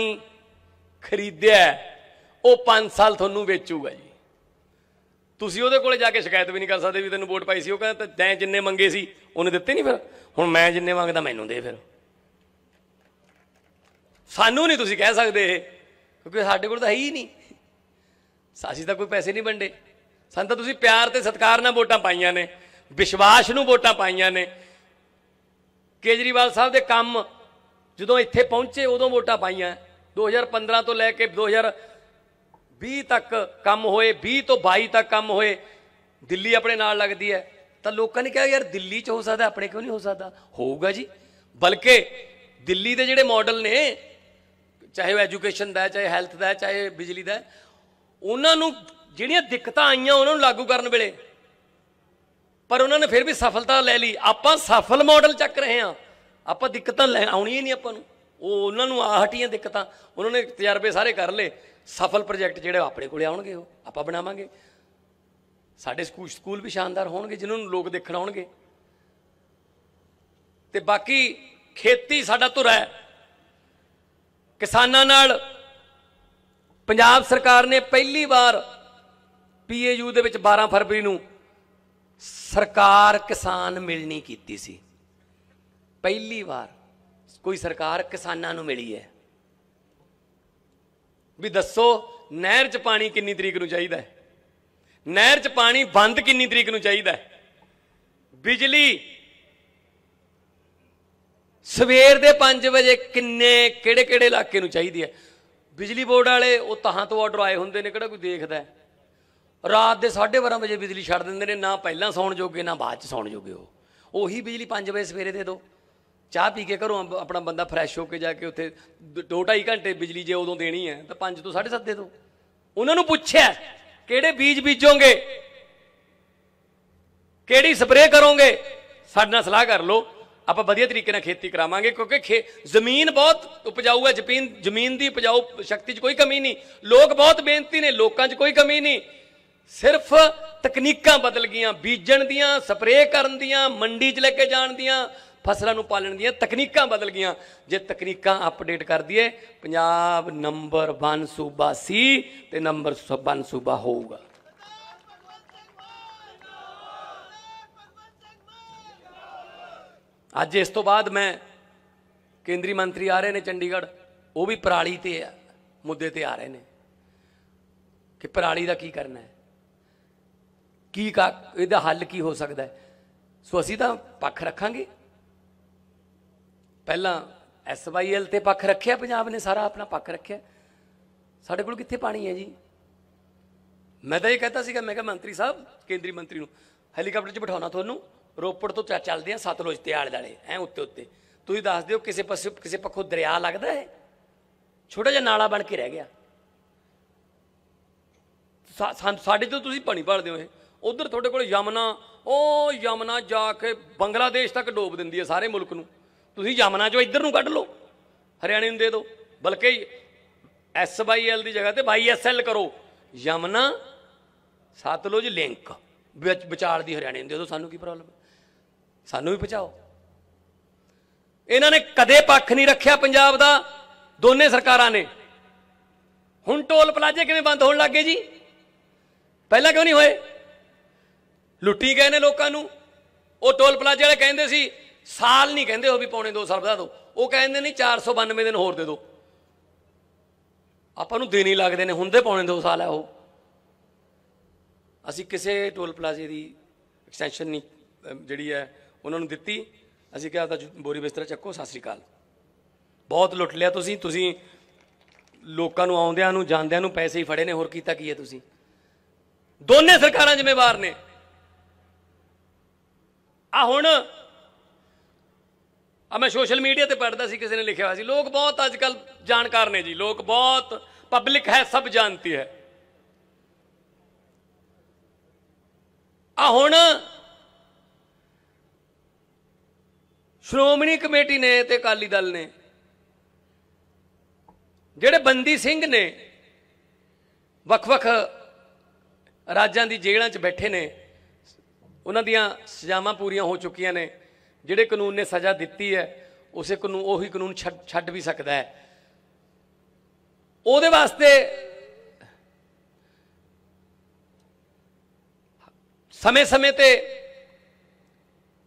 ਖਰੀਦਿਆ ਉਹ 5 ਸਾਲ ਤੁਹਾਨੂੰ ਵੇਚੂਗਾ ਜੀ ਤੁਸੀਂ ਉਹਦੇ ਕੋਲੇ ਜਾ ਕੇ ਸ਼ਿਕਾਇਤ ਵੀ ਨਹੀਂ ਕਰ ਸਕਦੇ ਵੀ ਤੈਨੂੰ ਵੋਟ ਪਾਈ ਸੀ ਉਹ ਕਹਿੰਦਾ ਤੈਂ ਜਿੰਨੇ ਮੰਗੇ ਸੀ ਉਹਨੇ ਦਿੱਤੇ ਨਹੀਂ ਫਿਰ ਹੁਣ ਮੈਂ ਜਿੰਨੇ ਮੰਗਦਾ ਮੈਨੂੰ ਦੇ ਫਿਰ ਸਾਨੂੰ ਨਹੀਂ ਤੁਸੀਂ ਕਹਿ ਸਕਦੇ ਕਿਉਂਕਿ ਸਾਡੇ ਕੋਲ ਤਾਂ ਹੈ ਹੀ ਨਹੀਂ ਸਾਸੀ ਤਾਂ ਕੋਈ ਪੈਸੇ ਨਹੀਂ ਵੰਡੇ ਸਾਨੂੰ ਤਾਂ ਤੁਸੀਂ ਪਿਆਰ ਤੇ ਸਤਿਕਾਰ ਨਾਲ ਵੋਟਾਂ ਪਾਈਆਂ ਨੇ ਵਿਸ਼ਵਾਸ ਨੂੰ ਵੋਟਾਂ ਪਾਈਆਂ ਨੇ ਕੇਜਰੀਵਾਲ ਸਾਹਿਬ ਦੇ ਕੰਮ ਜਦੋਂ ਇੱਥੇ ਪਹੁੰਚੇ ਉਦੋਂ ਵੋਟਾਂ ਪਾਈਆਂ 2015 ਤੋਂ ਲੈ ਕੇ 2020 ਤੱਕ ਕੰਮ ਹੋਏ 20 ਤੋਂ 22 ਤੱਕ ਕੰਮ ਹੋਏ ਦਿੱਲੀ ਆਪਣੇ ਨਾਲ ਲੱਗਦੀ ਹੈ ਤਾਂ ਲੋਕਾਂ ਨੇ ਕਿਹਾ ਯਾਰ ਦਿੱਲੀ 'ਚ ਹੋ ਸਕਦਾ ਆਪਣੇ ਕਿਉਂ ਨਹੀਂ ਹੋ ਸਕਦਾ ਹੋਊਗਾ ਜੀ ਬਲਕਿ ਦਿੱਲੀ ਦੇ ਜਿਹੜੇ ਮਾਡਲ ਨੇ ਚਾਹੇ ਉਹ ਐਜੂਕੇਸ਼ਨ ਦਾ ਚਾਹੇ ਹੈਲਥ ਦਾ ਚਾਹੇ ਬਿਜਲੀ ਦਾ ਉਹਨਾਂ ਨੂੰ ਜਿਹੜੀਆਂ ਦਿੱਕਤਾਂ ਆਈਆਂ ਉਹਨਾਂ ਨੂੰ ਲਾਗੂ ਕਰਨ ਵੇਲੇ ਪਰ ਉਹਨਾਂ ਨੇ ਫਿਰ ਵੀ ਸਫਲਤਾ ਲੈ ਲਈ ਆਪਾਂ ਸਫਲ ਮਾਡਲ ਚੱਕ ਰਹੇ ਹਾਂ ਆਪਾਂ ਦਿੱਕਤਾਂ ਲੈ ਆਉਣੀ ਨਹੀਂ ਆਪਾਂ ਨੂੰ ਉਹ ਉਹਨਾਂ ਨੂੰ ਆ ਹਟੀਆਂ ਦਿੱਕਤਾਂ ਉਹਨਾਂ ਨੇ ਤਜਰਬੇ ਸਾਰੇ ਕਰ ਲਏ ਸਫਲ ਪ੍ਰੋਜੈਕਟ ਜਿਹੜੇ ਆਪਣੇ ਕੋਲੇ ਆਉਣਗੇ ਉਹ ਆਪਾਂ ਬਣਾਵਾਂਗੇ ਸਾਡੇ ਸਕੂਲ ਸਕੂਲ ਵੀ ਸ਼ਾਨਦਾਰ ਹੋਣਗੇ ਜਿਨ੍ਹਾਂ ਨੂੰ ਲੋਕ ਦੇਖਣ ਆਉਣਗੇ ਤੇ ਬਾਕੀ ਖੇਤੀ ਸਾਡਾ ਧੁਰਾ ਹੈ ਕਿਸਾਨਾਂ ਨਾਲ ਪੰਜਾਬ ਸਰਕਾਰ ਨੇ ਪਹਿਲੀ ਵਾਰ ਪੀਏਯੂ ਦੇ ਵਿੱਚ 12 ਫਰਵਰੀ ਨੂੰ ਸਰਕਾਰ ਕਿਸਾਨ ਮਿਲਣੀ ਕੀਤੀ ਸੀ ਪਹਿਲੀ ਵਾਰ ਕੋਈ ਸਰਕਾਰ ਕਿਸਾਨਾਂ ਨੂੰ ਮਿਲੀ ਹੈ ਵੀ ਦੱਸੋ ਨਹਿਰ 'ਚ ਪਾਣੀ ਕਿੰਨੀ ਤਰੀਕ ਨੂੰ ਚਾਹੀਦਾ ਹੈ ਨਹਿਰ 'ਚ ਪਾਣੀ ਬੰਦ ਕਿੰਨੀ ਤਰੀਕ ਨੂੰ ਚਾਹੀਦਾ ਹੈ ਬਿਜਲੀ ਸਵੇਰ ਦੇ 5 ਵਜੇ ਕਿੰਨੇ ਕਿਹੜੇ-ਕਿਹੜੇ ਇਲਾਕੇ ਨੂੰ ਚਾਹੀਦੀ ਹੈ ਬਿਜਲੀ ਬੋਰਡ ਵਾਲੇ ਉਹ ਤਹਾਂ ਤੋਂ ਆਰਡਰ ਆਏ ਹੁੰਦੇ ਨੇ ਕਿਹੜਾ ਕੋਈ ਦੇਖਦਾ ਰਾਤ ਦੇ 12:30 ਵਜੇ ਬਿਜਲੀ ਛੱਡ ਦਿੰਦੇ ਨੇ ਨਾ ਪਹਿਲਾਂ ਸੌਣ ਜੋਗੇ ਨਾ ਬਾਅਦ ਚ ਸੌਣ ਜੋਗੇ ਉਹ ਉਹੀ ਬਿਜਲੀ 5 ਵਜੇ ਸਵੇਰੇ ਦੇ ਦੋ ਚਾਹ ਪੀ ਕੇ ਘਰੋਂ ਆਪਣਾ ਬੰਦਾ ਫਰੈਸ਼ ਹੋ ਕੇ ਜਾ ਕੇ ਉੱਥੇ 2 2.5 ਘੰਟੇ ਬਿਜਲੀ ਜੇ ਉਦੋਂ ਦੇਣੀ ਹੈ ਤਾਂ 5 ਤੋਂ 7:30 ਦੇ ਦੋ ਉਹਨਾਂ ਨੂੰ ਪੁੱਛਿਆ ਕਿਹੜੇ ਬੀਜ ਬੀਜੋਗੇ ਕਿਹੜੀ ਸਪਰੇਅ ਕਰੋਗੇ ਸਾਡੇ ਨਾਲ ਸਲਾਹ ਕਰ ਲਓ ਆਪਾਂ ਵਧੀਆ ਤਰੀਕੇ ਨਾਲ ਖੇਤੀ ਕਰਾਵਾਂਗੇ ਕਿਉਂਕਿ ਜ਼ਮੀਨ ਬਹੁਤ ਉਪਜਾਊ ਹੈ ਜ਼ਮੀਨ ਜ਼ਮੀਨ ਦੀ ਉਪਜਾਊ ਸ਼ਕਤੀ 'ਚ ਕੋਈ ਕਮੀ ਨਹੀਂ ਲੋਕ ਬਹੁਤ ਬੇਨਤੀ ਨੇ ਲੋਕਾਂ 'ਚ ਕੋਈ ਕਮੀ ਨਹੀਂ ਸਿਰਫ ਤਕਨੀਕਾਂ ਬਦਲ ਗਈਆਂ ਬੀਜਣ ਦੀਆਂ ਸਪਰੇਅ ਕਰਨ ਦੀਆਂ ਮੰਡੀ 'ਚ ਲੈ ਕੇ ਜਾਣ ਦੀਆਂ ਫਸਲਾਂ ਨੂੰ ਪਾਲਣ ਦੀਆਂ ਤਕਨੀਕਾਂ ਬਦਲ ਗਈਆਂ ਜੇ ਤਕਨੀਕਾਂ ਅਪਡੇਟ ਕਰ ਦਈਏ ਪੰਜਾਬ ਨੰਬਰ 1 ਸੂਬਾ ਸੀ ਤੇ ਨੰਬਰ 1 ਸੂਬਾ ਹੋਊਗਾ ਅੱਜ ਇਸ ਤੋਂ ਬਾਅਦ ਮੈਂ ਕੇਂਦਰੀ ਮੰਤਰੀ ਆ ਰਹੇ ਨੇ ਚੰਡੀਗੜ੍ਹ ਉਹ ਵੀ ਪਰਾਲੀ ਤੇ ਆ ਮੁੱਦੇ ਤੇ ਆ ਰਹੇ ਨੇ ਕਿ ਪਰਾਲੀ ਦਾ ਕੀ ਕਰਨਾ ਹੈ ਕੀ ਇਹਦਾ ਹੱਲ ਕੀ ਹੋ ਸਕਦਾ ਹੈ ਸੋ ਅਸੀਂ ਤਾਂ ਪੱਖ ਰੱਖਾਂਗੇ ਪਹਿਲਾਂ ਐਸਵਾਈਐਲ ਤੇ ਪੱਖ ਰੱਖਿਆ ਪੰਜਾਬ ਨੇ ਸਾਰਾ ਆਪਣਾ ਪੱਖ ਰੱਖਿਆ ਸਾਡੇ ਕੋਲ ਕਿੱਥੇ ਪਾਣੀ ਹੈ ਜੀ ਮੈਂ ਤਾਂ ਇਹ ਕਹਤਾ ਸੀਗਾ ਮੈਂ ਕਿਹਾ ਮੰਤਰੀ ਸਾਹਿਬ ਕੇਂਦਰੀ ਮੰਤਰੀ ਨੂੰ ਹੈਲੀਕਾਪਟਰ 'ਚ ਬਿਠਾਉਣਾ ਤੁਹਾਨੂੰ ਰੋਪੜ ਤੋਂ ਚੱਲਦੇ ਆ ਸਤਲੁਜ ਤੇ ਆਲੇ ਦਾਲੇ ਐ ਉੱਤੇ ਉੱਤੇ ਤੁਸੀਂ ਦੱਸ ਦਿਓ ਕਿਸੇ ਪਾਸੇ ਕਿਸੇ ਪੱਖੋਂ ਦਰਿਆ ਲੱਗਦਾ ਹੈ ਛੋਟਾ ਜਿਹਾ ਨਾਲਾ ਬਣ ਕੇ ਰਹਿ ਗਿਆ ਸਾਡੇ ਤੋਂ ਤੁਸੀਂ ਪਾਣੀ ਭਰਦੇ ਹੋ ਇਹ ਉਧਰ ਤੁਹਾਡੇ ਕੋਲ ਯਮਨਾ ਉਹ ਯਮਨਾ ਜਾ ਕੇ ਬੰਗਲਾਦੇਸ਼ ਤੱਕ ਡੋਬ ਦਿੰਦੀ ਹੈ ਸਾਰੇ ਮੁਲਕ ਨੂੰ ਤੁਸੀਂ ਯਮਨਾ ਚੋਂ ਇੱਧਰ ਨੂੰ ਕੱਢ ਲਓ ਹਰਿਆਣੇ ਨੂੰ ਦੇ ਦਿਓ ਬਲਕਿ ਐਸਬੀਐਲ ਦੀ ਜਗ੍ਹਾ ਤੇ ਵਾਈਐਸਐਲ ਕਰੋ ਯਮਨਾ ਸਤਲੁਜ ਲਿੰਕ ਵਿਚਾਲ ਦੀ ਹਰਿਆਣੇ ਨੂੰ ਦੇ ਦਿਓ ਸਾਨੂੰ ਕੀ ਪ੍ਰੋਬਲਮ ਸਾਨੂੰ ਵੀ ਪਹੁੰਚਾਓ ਇਹਨਾਂ ਨੇ ਕਦੇ ਪੱਖ ਨਹੀਂ ਰੱਖਿਆ ਪੰਜਾਬ ਦਾ ਦੋਨੇ ਸਰਕਾਰਾਂ ਨੇ ਹੁਣ ਟੋਲ ਪਲਾਜੇ ਕਿਵੇਂ ਬੰਦ ਹੋਣ ਲੱਗੇ ਜੀ ਪਹਿਲਾਂ ਕਿਉਂ ਨਹੀਂ ਹੋਏ ਲੁੱਟੀ ਗਏ ਨੇ ਲੋਕਾਂ ਨੂੰ ਉਹ ਟੋਲ ਪਲਾਜੇ ਵਾਲੇ ਕਹਿੰਦੇ ਸੀ ਸਾਲ ਨਹੀਂ ਕਹਿੰਦੇ ਉਹ ਵੀ ਪੌਣੇ 2 ਸਾਲ ਵਧਾ ਦਿਓ ਉਹ ਕਹਿੰਦੇ ਨਹੀਂ 492 ਦਿਨ ਹੋਰ ਦੇ ਦਿਓ ਆਪਾਂ ਨੂੰ ਨਹੀਂ ਲੱਗਦੇ ਨੇ ਹੁੰਦੇ ਪੌਣੇ 2 ਸਾਲ ਹੈ ਉਹ ਅਸੀਂ ਕਿਸੇ ਟੋਲ ਪਲਾਜ਼ੇ ਦੀ ਐਕਸਟੈਂਸ਼ਨ ਨਹੀਂ ਜਿਹੜੀ ਹੈ ਉਹਨਾਂ ਨੂੰ ਦਿੱਤੀ ਅਸੀਂ ਕਿਹਾ ਤਾਂ ਬੋਰੀ ਬਿਸਤਰਾ ਚੱਕੋ ਸਤਿ ਸ੍ਰੀ ਅਕਾਲ ਬਹੁਤ ਲੁੱਟ ਲਿਆ ਤੁਸੀਂ ਤੁਸੀਂ ਲੋਕਾਂ ਨੂੰ ਆਉਂਦਿਆਂ ਨੂੰ ਜਾਂਦਿਆਂ ਨੂੰ ਪੈਸੇ ਹੀ ਫੜੇ ਨੇ ਹੋਰ ਕੀਤਾ ਕੀ ਹੈ ਤੁਸੀਂ ਦੋਨੇ ਸਰਕਾਰਾਂ ਜ਼ਿੰਮੇਵਾਰ ਨੇ ਆ ਹੁਣ ਆ ਮੈਂ ਸੋਸ਼ਲ ਮੀਡੀਆ ਤੇ ਪੜਦਾ ਸੀ ਕਿਸੇ ਨੇ ਲਿਖਿਆ ਹੋਇਆ ਸੀ ਲੋਕ ਬਹੁਤ ਅੱਜ ਕੱਲ ਜਾਣਕਾਰ ਨੇ ਜੀ ਲੋਕ ਬਹੁਤ ਪਬਲਿਕ ਹੈ ਸਭ ਜਾਣਤੀ ਹੈ ਆ ਹੁਣ ਸ਼੍ਰੋਮਣੀ ਕਮੇਟੀ ਨੇ ਤੇ ਅਕਾਲੀ ਦਲ ਨੇ ਜਿਹੜੇ ਬੰਦੀ ਸਿੰਘ ਨੇ ਵੱਖ-ਵੱਖ ਰਾਜਾਂ ਦੀ ਜੇਲ੍ਹਾਂ 'ਚ ਬੈਠੇ ਨੇ ਉਹਨਾਂ ਦੀਆਂ ਸਜ਼ਾਵਾਂ ਪੂਰੀਆਂ ਹੋ ਚੁੱਕੀਆਂ ਨੇ ਜਿਹੜੇ ਕਾਨੂੰਨ ਨੇ ਸਜ਼ਾ ਦਿੱਤੀ ਹੈ ਉਸੇ ਕਾਨੂੰਨ ਉਹੀ ਕਾਨੂੰਨ ਛੱਡ ਵੀ ਸਕਦਾ ਹੈ ਉਹਦੇ ਵਾਸਤੇ ਸਮੇਂ-ਸਮੇਂ ਤੇ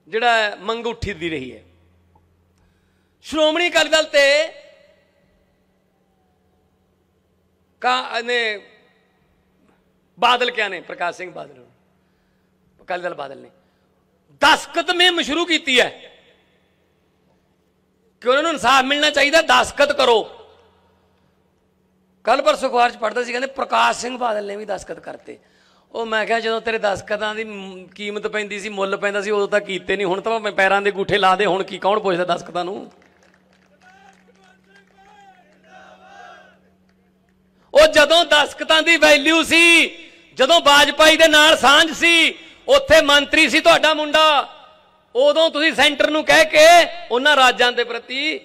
ਜਿਹੜਾ ਮੰਗ ਦੀ ਰਹੀ ਹੈ ਸ਼੍ਰੋਮਣੀ ਅਕਾਲੀ ਦਲ ਤੇ ਕਾ ਨੇ ਬਾਦਲ ਕਿਆ ਨੇ ਪ੍ਰਕਾਸ਼ ਸਿੰਘ ਬਾਦਲ ਅਕਾਲੀ ਦਲ ਬਾਦਲ ਨੇ 10 ਮੇ ਮਸ਼ਰੂ ਕੀਤੀ ਹੈ ਕਿ ਉਹਨਾਂ ਨੂੰ ਇਨਸਾਫ ਮਿਲਣਾ ਚਾਹੀਦਾ ਦਸਕਤ ਕਰੋ ਕੱਲ ਪਰ ਸੁਖਵਾਰ ਚ ਪੜਦਾ ਸੀ ਕਹਿੰਦੇ ਪ੍ਰਕਾਸ਼ ਸਿੰਘ ਬਾਦਲ ਨੇ ਵੀ ਦਸਕਤ ਕਰਤੇ ਉਹ ਮੈਂ ਕਿਹਾ ਜਦੋਂ ਤੇਰੇ ਦਸਕਤਾਂ ਦੀ ਕੀਮਤ ਪੈਂਦੀ ਸੀ ਮੁੱਲ ਪੈਂਦਾ ਸੀ ਉਦੋਂ ਤਾਂ ਕੀਤੇ ਨਹੀਂ ਹੁਣ ਤਾਂ ਮੈਂ ਪੈਰਾਂ ਦੇ ਗੂਠੇ ਲਾ ਦੇ ਹੁਣ ਕੀ ਕੌਣ ਪੁੱਛਦਾ ਦਸਕਤਾਂ ਨੂੰ ਉਹ ਜਦੋਂ ਦਸਕਤਾਂ ਦੀ ਵੈਲਿਊ ਸੀ ਜਦੋਂ ਬਾਜਪਾਈ ਦੇ ਨਾਲ ਸਾਂਝ ਸੀ ਉੱਥੇ ਮੰਤਰੀ ਸੀ ਤੁਹਾਡਾ ਮੁੰਡਾ ਉਦੋਂ ਤੁਸੀਂ ਸੈਂਟਰ ਨੂੰ ਕਹਿ ਕੇ ਉਹਨਾਂ ਰਾਜਾਂ ਦੇ ਪ੍ਰਤੀ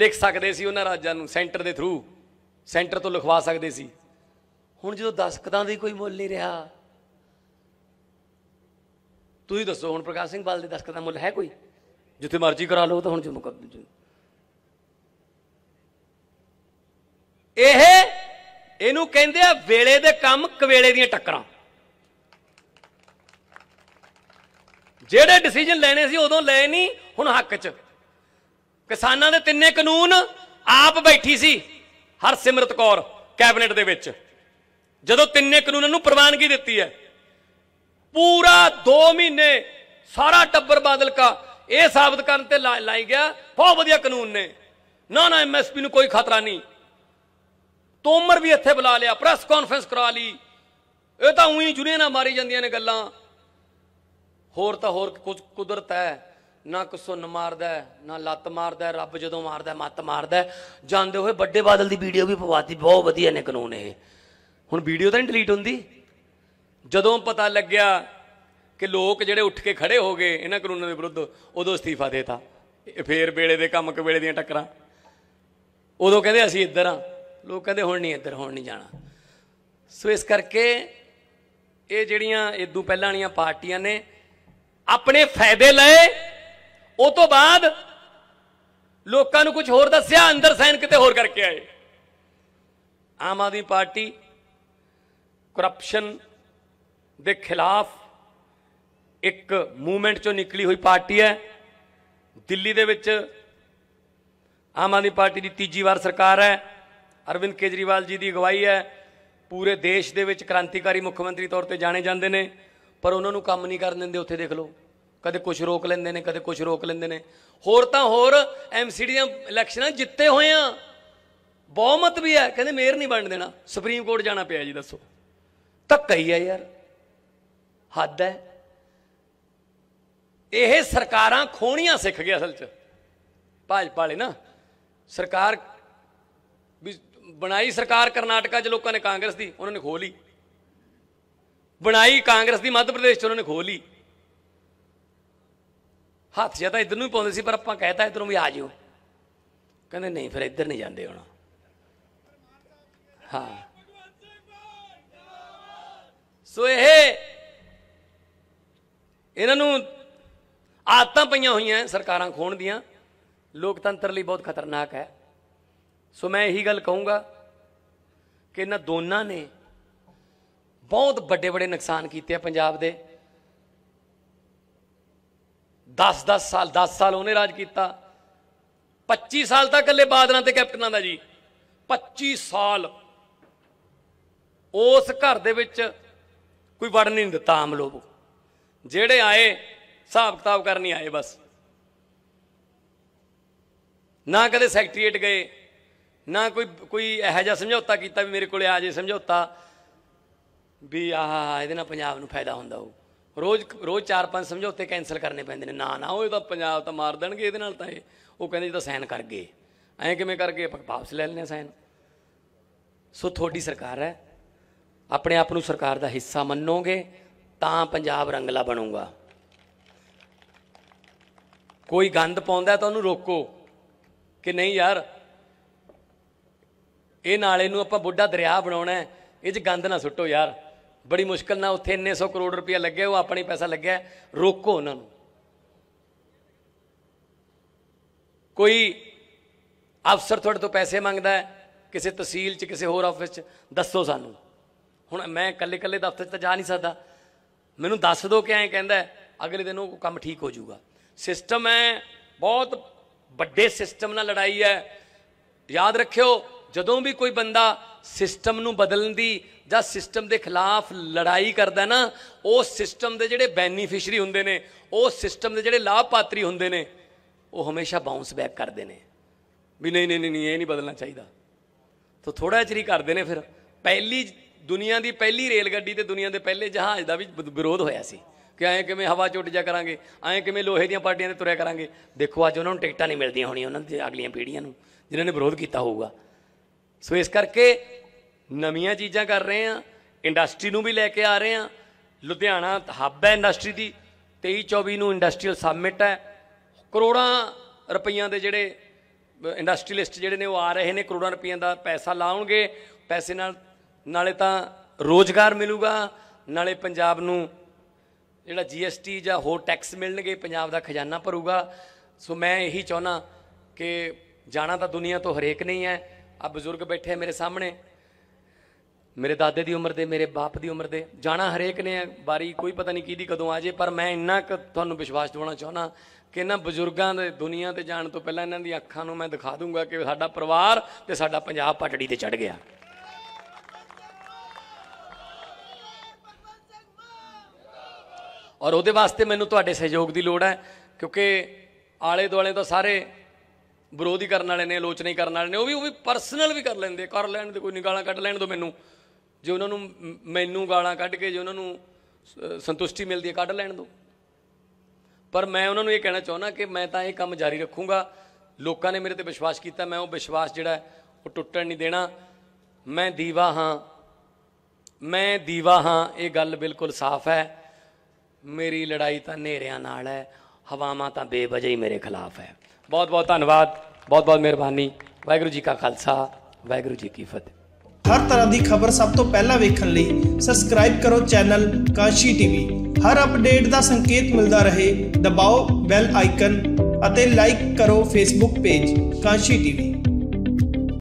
ਲਿਖ ਸਕਦੇ ਸੀ ਉਹਨਾਂ ਰਾਜਾਂ ਨੂੰ ਸੈਂਟਰ ਦੇ ਥਰੂ ਸੈਂਟਰ ਤੋਂ ਲਿਖਵਾ ਸਕਦੇ ਸੀ ਹੁਣ ਜਦੋਂ ਦਸਕਤਾਂ ਦੀ ਕੋਈ ਮੁੱਲ ਨਹੀਂ ਰਿਹਾ ਤੁਸੀਂ ਦੱਸੋ ਹੁਣ ਪ੍ਰਕਾਸ਼ ਸਿੰਘ ਬਾਲ ਦੇ ਦਸਕਤਾਂ ਦਾ ਮੁੱਲ ਹੈ ਕੋਈ ਜਿੱਥੇ ਮਰਜ਼ੀ ਕਰਾ ਲਓ ਤਾਂ ਹੁਣ ਜੁਮਕਬ ਇਹ ਇਹਨੂੰ ਕਹਿੰਦੇ ਆ ਵੇਲੇ ਦੇ ਕੰਮ ਕਵੇਲੇ ਦੀਆਂ ਟੱਕਰਾਂ ਜਿਹੜੇ ਡਿਸੀਜਨ ਲੈਣੇ ਸੀ ਉਦੋਂ ਲੈ ਨਹੀਂ ਹੁਣ ਹੱਕ 'ਚ ਕਿਸਾਨਾਂ ਦੇ ਤਿੰਨੇ ਕਾਨੂੰਨ ਆਪ ਬੈਠੀ ਸੀ ਹਰਸਿਮਰਤ ਕੌਰ ਕੈਬਨਿਟ ਦੇ ਵਿੱਚ ਜਦੋਂ ਤਿੰਨੇ ਕਾਨੂੰਨਾਂ ਨੂੰ ਪ੍ਰਵਾਨਗੀ ਦਿੱਤੀ ਹੈ ਪੂਰਾ 2 ਮਹੀਨੇ ਸਾਰਾ ਟੱਬਰ ਬਾਦਲ ਕਾ ਇਹ ਸਾਬਤ ਕਰਨ ਤੇ ਲਾਈ ਗਿਆ ਬਹੁਤ ਵਧੀਆ ਕਾਨੂੰਨ ਨੇ ਨਾ ਨਾ ਐਮਐਸਪੀ ਨੂੰ ਕੋਈ ਖਤਰਾ ਨਹੀਂ ਤੋਮਰ ਵੀ ਇੱਥੇ ਬੁਲਾ ਲਿਆ ਪ੍ਰੈਸ ਕਾਨਫਰੰਸ ਕਰਾ ਲਈ ਇਹ ਤਾਂ ਉਹੀ ਜੁਰੀਆਂ ਨਾਲ ਮਾਰੀ ਜਾਂਦੀਆਂ ਨੇ ਗੱਲਾਂ ਹੋਰ ਤਾਂ ਹੋਰ ਕੁਝ ਕੁਦਰਤ ਹੈ ਨਾ ਕੋ ਨ ਮਾਰਦਾ ਨਾ ਲੱਤ ਮਾਰਦਾ ਰੱਬ ਜਦੋਂ ਮਾਰਦਾ ਮੱਤ ਮਾਰਦਾ ਜਾਂਦੇ ਹੋਏ ਵੱਡੇ ਬਾਦਲ ਦੀ ਵੀਡੀਓ ਵੀ ਪਵਾਤੀ ਬਹੁਤ ਵਧੀਆ ਨੇ ਕਾਨੂੰਨ ਇਹ ਹੁਣ ਵੀਡੀਓ ਤਾਂ ਨਹੀਂ ਡਿਲੀਟ ਹੁੰਦੀ ਜਦੋਂ ਪਤਾ ਲੱਗਿਆ ਕਿ ਲੋਕ ਜਿਹੜੇ ਉੱਠ ਕੇ ਖੜੇ ਹੋ ਗਏ ਇਹਨਾਂ ਕਾਨੂੰਨਾਂ ਦੇ ਵਿਰੁੱਧ ਉਦੋਂ ਅਸਤੀਫਾ ਦੇਤਾ ਫੇਰ ਵੇਲੇ ਦੇ ਕੰਮ ਕ ਵੇਲੇ ਦੀਆਂ ਟੱਕਰਾਂ ਉਦੋਂ ਕਹਿੰਦੇ ਅਸੀਂ ਇੱਧਰ ਆ ਲੋਕ ਕਹਿੰਦੇ ਹੁਣ ਨਹੀਂ ਇੱਧਰ ਹੁਣ ਨਹੀਂ ਜਾਣਾ ਸੋ ਇਸ ਕਰਕੇ ਇਹ ਜਿਹੜੀਆਂ ਇਦੋਂ ਪਹਿਲਾਂ ਵਾਲੀਆਂ ਪਾਰਟੀਆਂ ਨੇ ਆਪਣੇ ਫਾਇਦੇ ਲਏ ਉਹ ਤੋਂ ਬਾਅਦ ਲੋਕਾਂ ਨੂੰ ਕੁਝ ਹੋਰ ਦੱਸਿਆ ਅੰਦਰ ਸੈਨ ਕਿਤੇ ਹੋਰ ਕਰਕੇ ਆਏ ਆਮ ਆਦਮੀ ਪਾਰਟੀ ਕਰਪਸ਼ਨ ਦੇ ਖਿਲਾਫ ਇੱਕ ਮੂਵਮੈਂਟ ਚੋਂ ਨਿਕਲੀ ਹੋਈ ਪਾਰਟੀ ਹੈ ਦਿੱਲੀ ਦੇ ਵਿੱਚ ਆਮ ਆਦਮੀ ਪਾਰਟੀ ਦੀ ਤੀਜੀ ਵਾਰ ਸਰਕਾਰ ਹੈ ਅਰਵਿੰਦ ਕੇਜਰੀਵਾਲ ਜੀ ਦੀ ਅਗਵਾਈ ਹੈ ਪੂਰੇ ਦੇਸ਼ ਦੇ ਵਿੱਚ ਕ੍ਰਾਂਤੀਕਾਰੀ ਮੁੱਖ ਮੰਤਰੀ ਤੌਰ ਤੇ ਜਾਣੇ ਜਾਂਦੇ ਨੇ ਪਰ ਉਹਨਾਂ ਨੂੰ ਕੰਮ ਨਹੀਂ ਕਰਨ ਦਿੰਦੇ ਉੱਥੇ ਦੇਖ ਲਓ ਕਦੇ ਕੁਝ ਰੋਕ ਲੈਂਦੇ ਨੇ ਕਦੇ ਕੁਝ ਰੋਕ ਲੈਂਦੇ ਨੇ ਹੋਰ ਤਾਂ ਹੋਰ ਐਮਸੀਡੀ ਦੀਆਂ ਇਲੈਕਸ਼ਨਾਂ ਜਿੱਤੇ ਹੋਏ ਆ ਬਹੁਮਤ ਵੀ ਹੈ ਕਹਿੰਦੇ ਮੇਅਰ ਨਹੀਂ ਬਣ ਦੇਣਾ ਸੁਪਰੀਮ ਕੋਰਟ ਜਾਣਾ ਪਿਆ ਜੀ ਦੱਸੋ ਧੱਕਾ ਹੀ ਹੈ ਯਾਰ ਹੱਦ ਹੈ ਇਹ ਸਰਕਾਰਾਂ ਖੋਣੀਆਂ ਸਿੱਖ ਗਏ ਅਸਲ 'ਚ ਭਾਜਪਾ ਵਾਲੇ ਨਾ ਸਰਕਾਰ ਵੀ ਬਣਾਈ ਸਰਕਾਰ ਕਰਨਾਟਕਾ 'ਚ ਲੋਕਾਂ ਨੇ ਕਾਂਗਰਸ ਦੀ ਉਹਨਾਂ ਨੇ ਖੋ ਲਈ ਬਣਾਈ ਕਾਂਗਰਸ ਦੀ ਮੱਧ ਪ੍ਰਦੇਸ਼ 'ਚ ਉਹਨਾਂ ਨੇ ਖੋ ਲਈ ਹੱਥ ਜਿਆਦਾ ਇਧਰ ਨੂੰ ਹੀ ਪਾਉਂਦੇ ਸੀ ਪਰ ਆਪਾਂ ਕਹਿਤਾ ਇਧਰੋਂ ਵੀ ਆ ਜਿਓ ਕਹਿੰਦੇ ਨਹੀਂ ਫਿਰ ਇੱਧਰ ਨਹੀਂ ਜਾਂਦੇ ਹੁਣ ਹਾਂ ਸੋ ਇਹ ਇਹਨਾਂ ਨੂੰ ਆਦਤਾਂ ਪਈਆਂ ਹੋਈਆਂ ਸਰਕਾਰਾਂ ਖੋਣ ਦੀਆਂ ਲੋਕਤੰਤਰ ਲਈ ਬਹੁਤ ਖਤਰਨਾਕ ਹੈ ਸੋ ਮੈਂ ਇਹੀ ਗੱਲ ਕਹੂੰਗਾ ਕਿ ਇਹਨਾਂ ਦੋਨਾਂ ਨੇ ਬਹੁਤ ਵੱਡੇ ਵੱਡੇ ਨੁਕਸਾਨ ਕੀਤੇ ਆ ਪੰਜਾਬ ਦੇ 10-10 ਸਾਲ 10 ਸਾਲ ਉਹਨੇ ਰਾਜ ਕੀਤਾ 25 ਸਾਲ ਤੱਕ ਇਕੱਲੇ ਬਾਦਲਾਂ ਤੇ ਕੈਪਟਨਾਂ ਦਾ ਜੀ 25 ਸਾਲ ਉਸ ਘਰ ਦੇ ਵਿੱਚ ਕੋਈ ਵੜ ਨਹੀਂ ਦਿੱਤਾ ਆਮ ਲੋਕ ਜਿਹੜੇ ਆਏ ਹਿਸਾਬ ਕਿਤਾਬ ਕਰਨ ਆਏ ਬਸ ਨਾ ਕਦੇ ਸੈਕਟਰੀਏਟ ਗਏ ਨਾ ਕੋਈ ਕੋਈ ਇਹੋ ਜਿਹਾ ਸਮਝੌਤਾ ਕੀਤਾ ਵੀ ਮੇਰੇ ਕੋਲੇ ਆ ਜੇ ਸਮਝੌਤਾ ਵੀ ਆਹ ਇਹਦੇ ਨਾਲ ਪੰਜਾਬ ਨੂੰ ਫਾਇਦਾ ਹੁੰਦਾ ਹੋਊ ਰੋਜ਼ ਰੋਜ਼ ਚਾਰ ਪੰਜ ਸਮਝੌਤੇ ਕੈਨਸਲ ਕਰਨੇ ਪੈਂਦੇ ਨੇ ਨਾ ਨਾ ਉਹ ਤਾਂ ਪੰਜਾਬ ਤਾਂ ਮਾਰ ਦੇਣਗੇ ਇਹਦੇ ਨਾਲ ਤਾਂ ਇਹ ਉਹ ਕਹਿੰਦੇ ਜੇ ਤਾਂ ਸਾਈਨ ਕਰ ਗਏ ਐਂ ਕਿਵੇਂ ਕਰਕੇ ਵਾਪਸ ਲੈ ਲੈਣੇ ਸਾਈਨ ਸੋ ਤੁਹਾਡੀ ਸਰਕਾਰ ਹੈ ਆਪਣੇ ਆਪ ਨੂੰ ਸਰਕਾਰ ਦਾ ਹਿੱਸਾ ਮੰਨੋਗੇ ਤਾਂ ਪੰਜਾਬ ਰੰਗਲਾ ਬਣੂਗਾ ਕੋਈ ਗੰਦ ਪਾਉਂਦਾ ਤਾਂ ਉਹਨੂੰ ਰੋਕੋ ਕਿ ਨਹੀਂ ਯਾਰ ਇਹ ਨਾਲੇ ਨੂੰ ਆਪਾਂ ਬੁੱਢਾ ਦਰਿਆ ਬਣਾਉਣਾ ਹੈ ਇਹ 'ਚ ਗੰਦ ਨਾ ਸੁੱਟੋ ਯਾਰ ਬੜੀ ਮੁਸ਼ਕਲ ਨਾਲ ਉੱਥੇ 900 ਕਰੋੜ ਰੁਪਇਆ ਲੱਗਿਆ ਉਹ ਆਪਣੀ ਪੈਸਾ ਲੱਗਿਆ ਰੋਕੋ ਉਹਨਾਂ ਨੂੰ ਕੋਈ ਅਫਸਰ ਤੁਹਾਡੇ ਤੋਂ ਪੈਸੇ ਮੰਗਦਾ ਹੈ ਕਿਸੇ ਤਹਿਸੀਲ 'ਚ ਕਿਸੇ ਹੋਰ ਆਫਿਸ 'ਚ ਦੱਸੋ ਸਾਨੂੰ ਹੁਣ ਮੈਂ ਇਕੱਲੇ ਇਕੱਲੇ ਦਫ਼ਤਰ 'ਚ ਤਾਂ ਜਾ ਨਹੀਂ ਸਕਦਾ ਮੈਨੂੰ ਦੱਸ ਦਿਓ ਕਿ ਐਂ ਕਹਿੰਦਾ ਅਗਲੇ ਦਿਨ ਉਹ ਕੰਮ ਠੀਕ ਹੋ ਜਾਊਗਾ ਸਿਸਟਮ ਹੈ ਬਹੁਤ ਵੱਡੇ ਸਿਸਟਮ ਨਾਲ ਲੜਾਈ ਹੈ ਯਾਦ ਰੱਖਿਓ ਜਦੋਂ ਵੀ ਕੋਈ ਬੰਦਾ ਸਿਸਟਮ ਨੂੰ ਬਦਲਣ ਦੀ ਜਾਂ ਸਿਸਟਮ ਦੇ ਖਿਲਾਫ ਲੜਾਈ ਕਰਦਾ ਨਾ ਉਹ ਸਿਸਟਮ ਦੇ ਜਿਹੜੇ ਬੈਨੀਫਿਸ਼ਰੀ ਹੁੰਦੇ ਨੇ ਉਹ ਸਿਸਟਮ ਦੇ ਜਿਹੜੇ ਲਾਭਪਾਤਰੀ ਹੁੰਦੇ ਨੇ ਉਹ ਹਮੇਸ਼ਾ ਬਾਉਂਸ ਬੈਕ ਕਰਦੇ ਨੇ ਵੀ ਨਹੀਂ ਨਹੀਂ ਨਹੀਂ ਇਹ ਨਹੀਂ ਬਦਲਣਾ ਚਾਹੀਦਾ ਤਾਂ ਥੋੜਾ ਜਿਹਾ ਚਰੀ ਕਰਦੇ ਨੇ ਫਿਰ ਪਹਿਲੀ ਦੁਨੀਆ ਦੀ ਪਹਿਲੀ ਰੇਲ ਗੱਡੀ ਤੇ ਦੁਨੀਆ ਦੇ ਪਹਿਲੇ ਜਹਾਜ਼ ਦਾ ਵੀ ਵਿਰੋਧ ਹੋਇਆ ਸੀ ਕਿ ਐਂ ਕਿਵੇਂ ਹਵਾ ਚੁੱਟ ਜਾ ਕਰਾਂਗੇ ਐਂ ਕਿਵੇਂ ਲੋਹੇ ਦੀਆਂ ਪਾਟੀਆਂ ਤੇ ਤੁਰਿਆ ਕਰਾਂਗੇ ਦੇਖੋ ਅੱਜ ਉਹਨਾਂ ਨੂੰ ਟਿਕਟਾਂ ਨਹੀਂ ਮਿਲਦੀਆਂ ਹੋਣੀਆਂ ਉਹਨਾਂ ਦੇ ਅਗਲੀਆਂ ਪੀੜ੍ਹੀਆਂ ਨੂੰ ਜਿਨ੍ਹਾਂ ਨੇ ਵਿਰੋਧ ਕੀਤਾ ਹੋਊਗਾ ਸੋ ਇਸ ਕਰਕੇ ਨਵੀਆਂ ਚੀਜ਼ਾਂ ਕਰ ਰਹੇ ਆ ਇੰਡਸਟਰੀ ਨੂੰ ਵੀ ਲੈ ਕੇ ਆ ਰਹੇ ਆ ਲੁਧਿਆਣਾ ਹੱਬ ਹੈ ਇੰਡਸਟਰੀ ਦੀ 23 24 ਨੂੰ ਇੰਡਸਟਰੀਅਲ ਸਬਮਿਟ ਹੈ ਕਰੋੜਾਂ ਰੁਪਈਆਂ ਦੇ ਜਿਹੜੇ ਇੰਡਸਟਰੀਲਿਸਟ ਜਿਹੜੇ ਨੇ ਉਹ ਆ ਰਹੇ ਨੇ ਕਰੋੜਾਂ ਰੁਪਈਆਂ ਦਾ ਪੈਸਾ ਲਾਉਣਗੇ ਪੈਸੇ ਨਾਲ ਨਾਲੇ ਤਾਂ ਰੋਜ਼ਗਾਰ ਮਿਲੂਗਾ ਨਾਲੇ ਪੰਜਾਬ ਨੂੰ ਜਿਹੜਾ ਜੀਐਸਟੀ ਜਾਂ ਹੋਰ ਟੈਕਸ ਮਿਲਣਗੇ ਪੰਜਾਬ ਦਾ ਖਜ਼ਾਨਾ ਭਰੂਗਾ ਸੋ ਮੈਂ ਇਹੀ ਚਾਹਨਾ ਕਿ ਜਾਣਾ ਤਾਂ ਦੁਨੀਆ ਤੋਂ ਹਰੇਕ ਨਹੀਂ ਹੈ ਆ ਬਜ਼ੁਰਗ ਬੈਠੇ ਮੇਰੇ ਸਾਹਮਣੇ ਮੇਰੇ ਦਾਦੇ ਦੀ ਉਮਰ ਦੇ ਮੇਰੇ ਬਾਪ ਦੀ ਉਮਰ ਦੇ ਜਾਣਾ ਹਰੇਕ ਨੇ ਬਾਰੀ ਕੋਈ ਪਤਾ ਨਹੀਂ ਕਿਹਦੀ ਕਦੋਂ ਆ ਜੇ ਪਰ ਮੈਂ ਇੰਨਾ ਕ ਤੁਹਾਨੂੰ ਵਿਸ਼ਵਾਸ ਦਿਵਾਉਣਾ ਚਾਹੁੰਦਾ ਕਿ ਇਹਨਾਂ ਬਜ਼ੁਰਗਾਂ ਦੇ ਦੁਨੀਆ ਤੇ ਜਾਣ ਤੋਂ ਪਹਿਲਾਂ ਇਹਨਾਂ ਦੀ ਅੱਖਾਂ ਨੂੰ ਮੈਂ ਦਿਖਾ ਦੂੰਗਾ ਕਿ ਸਾਡਾ ਪਰਿਵਾਰ ਤੇ ਸਾਡਾ ਪੰਜਾਬ ਪਟੜੀ ਤੇ ਚੜ ਗਿਆ ਔਰ ਉਹਦੇ ਵਾਸਤੇ ਮੈਨੂੰ ਤੁਹਾਡੇ ਸਹਿਯੋਗ ਦੀ ਲੋੜ ਹੈ ਕਿਉਂਕਿ ਆਲੇ ਦੁਆਲੇ ਤੋਂ ਸਾਰੇ ਵਿਰੋਧੀ ਕਰਨ ਵਾਲੇ ਨੇ ਆਲੋਚਨਾ ਹੀ ਕਰਨ ਵਾਲੇ ਨੇ ਉਹ ਵੀ ਉਹ ਵੀ ਪਰਸਨਲ ਵੀ ਕਰ ਲੈਂਦੇ ਕਰ ਲੈਣ ਦੇ ਕੋਈ ਨਿਗਾਲਾਂ ਕੱਢ ਲੈਣ ਦੋ ਮੈਨੂੰ ਜੇ ਉਹਨਾਂ ਨੂੰ ਮੈਨੂੰ ਗਾਲਾਂ ਕੱਢ ਕੇ ਜੇ ਉਹਨਾਂ ਨੂੰ ਸੰਤੁਸ਼ਟੀ ਮਿਲਦੀ ਹੈ ਕੱਢ ਲੈਣ ਦੋ ਪਰ ਮੈਂ ਉਹਨਾਂ ਨੂੰ ਇਹ ਕਹਿਣਾ ਚਾਹੁੰਦਾ ਕਿ ਮੈਂ ਤਾਂ ਇਹ ਕੰਮ ਜਾਰੀ ਰੱਖੂੰਗਾ ਲੋਕਾਂ ਨੇ ਮੇਰੇ ਤੇ ਵਿਸ਼ਵਾਸ ਕੀਤਾ ਮੈਂ ਉਹ ਵਿਸ਼ਵਾਸ ਜਿਹੜਾ ਉਹ ਟੁੱਟਣ ਨਹੀਂ ਦੇਣਾ ਮੈਂ ਦੀਵਾ ਹਾਂ ਮੈਂ ਦੀਵਾ ਹਾਂ ਇਹ ਗੱਲ ਬਿਲਕੁਲ ਸਾਫ਼ ਹੈ ਮੇਰੀ ਲੜਾਈ ਤਾਂ ਨੇਰਿਆਂ ਨਾਲ ਹੈ ਹਵਾਵਾਂ ਤਾਂ ਬੇਵਜ੍ਹਾ ਹੀ ਮੇਰੇ ਖਿਲਾਫ ਹੈ ਬਹੁਤ ਬਹੁਤ ਧੰਨਵਾਦ ਬਹੁਤ ਬਹੁਤ ਮਿਹਰਬਾਨੀ ਵਾਹਿਗੁਰੂ ਜੀ ਕਾ ਖਾਲਸਾ ਵਾਹਿਗੁਰੂ ਜੀ ਕੀ ਫਤਿਹ ਹਰ ਤਰ੍ਹਾਂ ਦੀ ਖਬਰ ਸਭ ਤੋਂ ਪਹਿਲਾਂ ਵੇਖਣ ਲਈ ਸਬਸਕ੍ਰਾਈਬ ਕਰੋ ਚੈਨਲ ਕਾਸ਼ੀ ਟੀਵੀ ਹਰ ਅਪਡੇਟ ਦਾ ਸੰਕੇਤ ਮਿਲਦਾ ਰਹੇ ਦਬਾਓ ਬੈਲ ਆਈਕਨ ਅਤੇ ਲਾਈਕ ਕਰੋ ਫੇਸਬੁੱਕ ਪੇਜ ਕਾਸ਼ੀ ਟੀਵੀ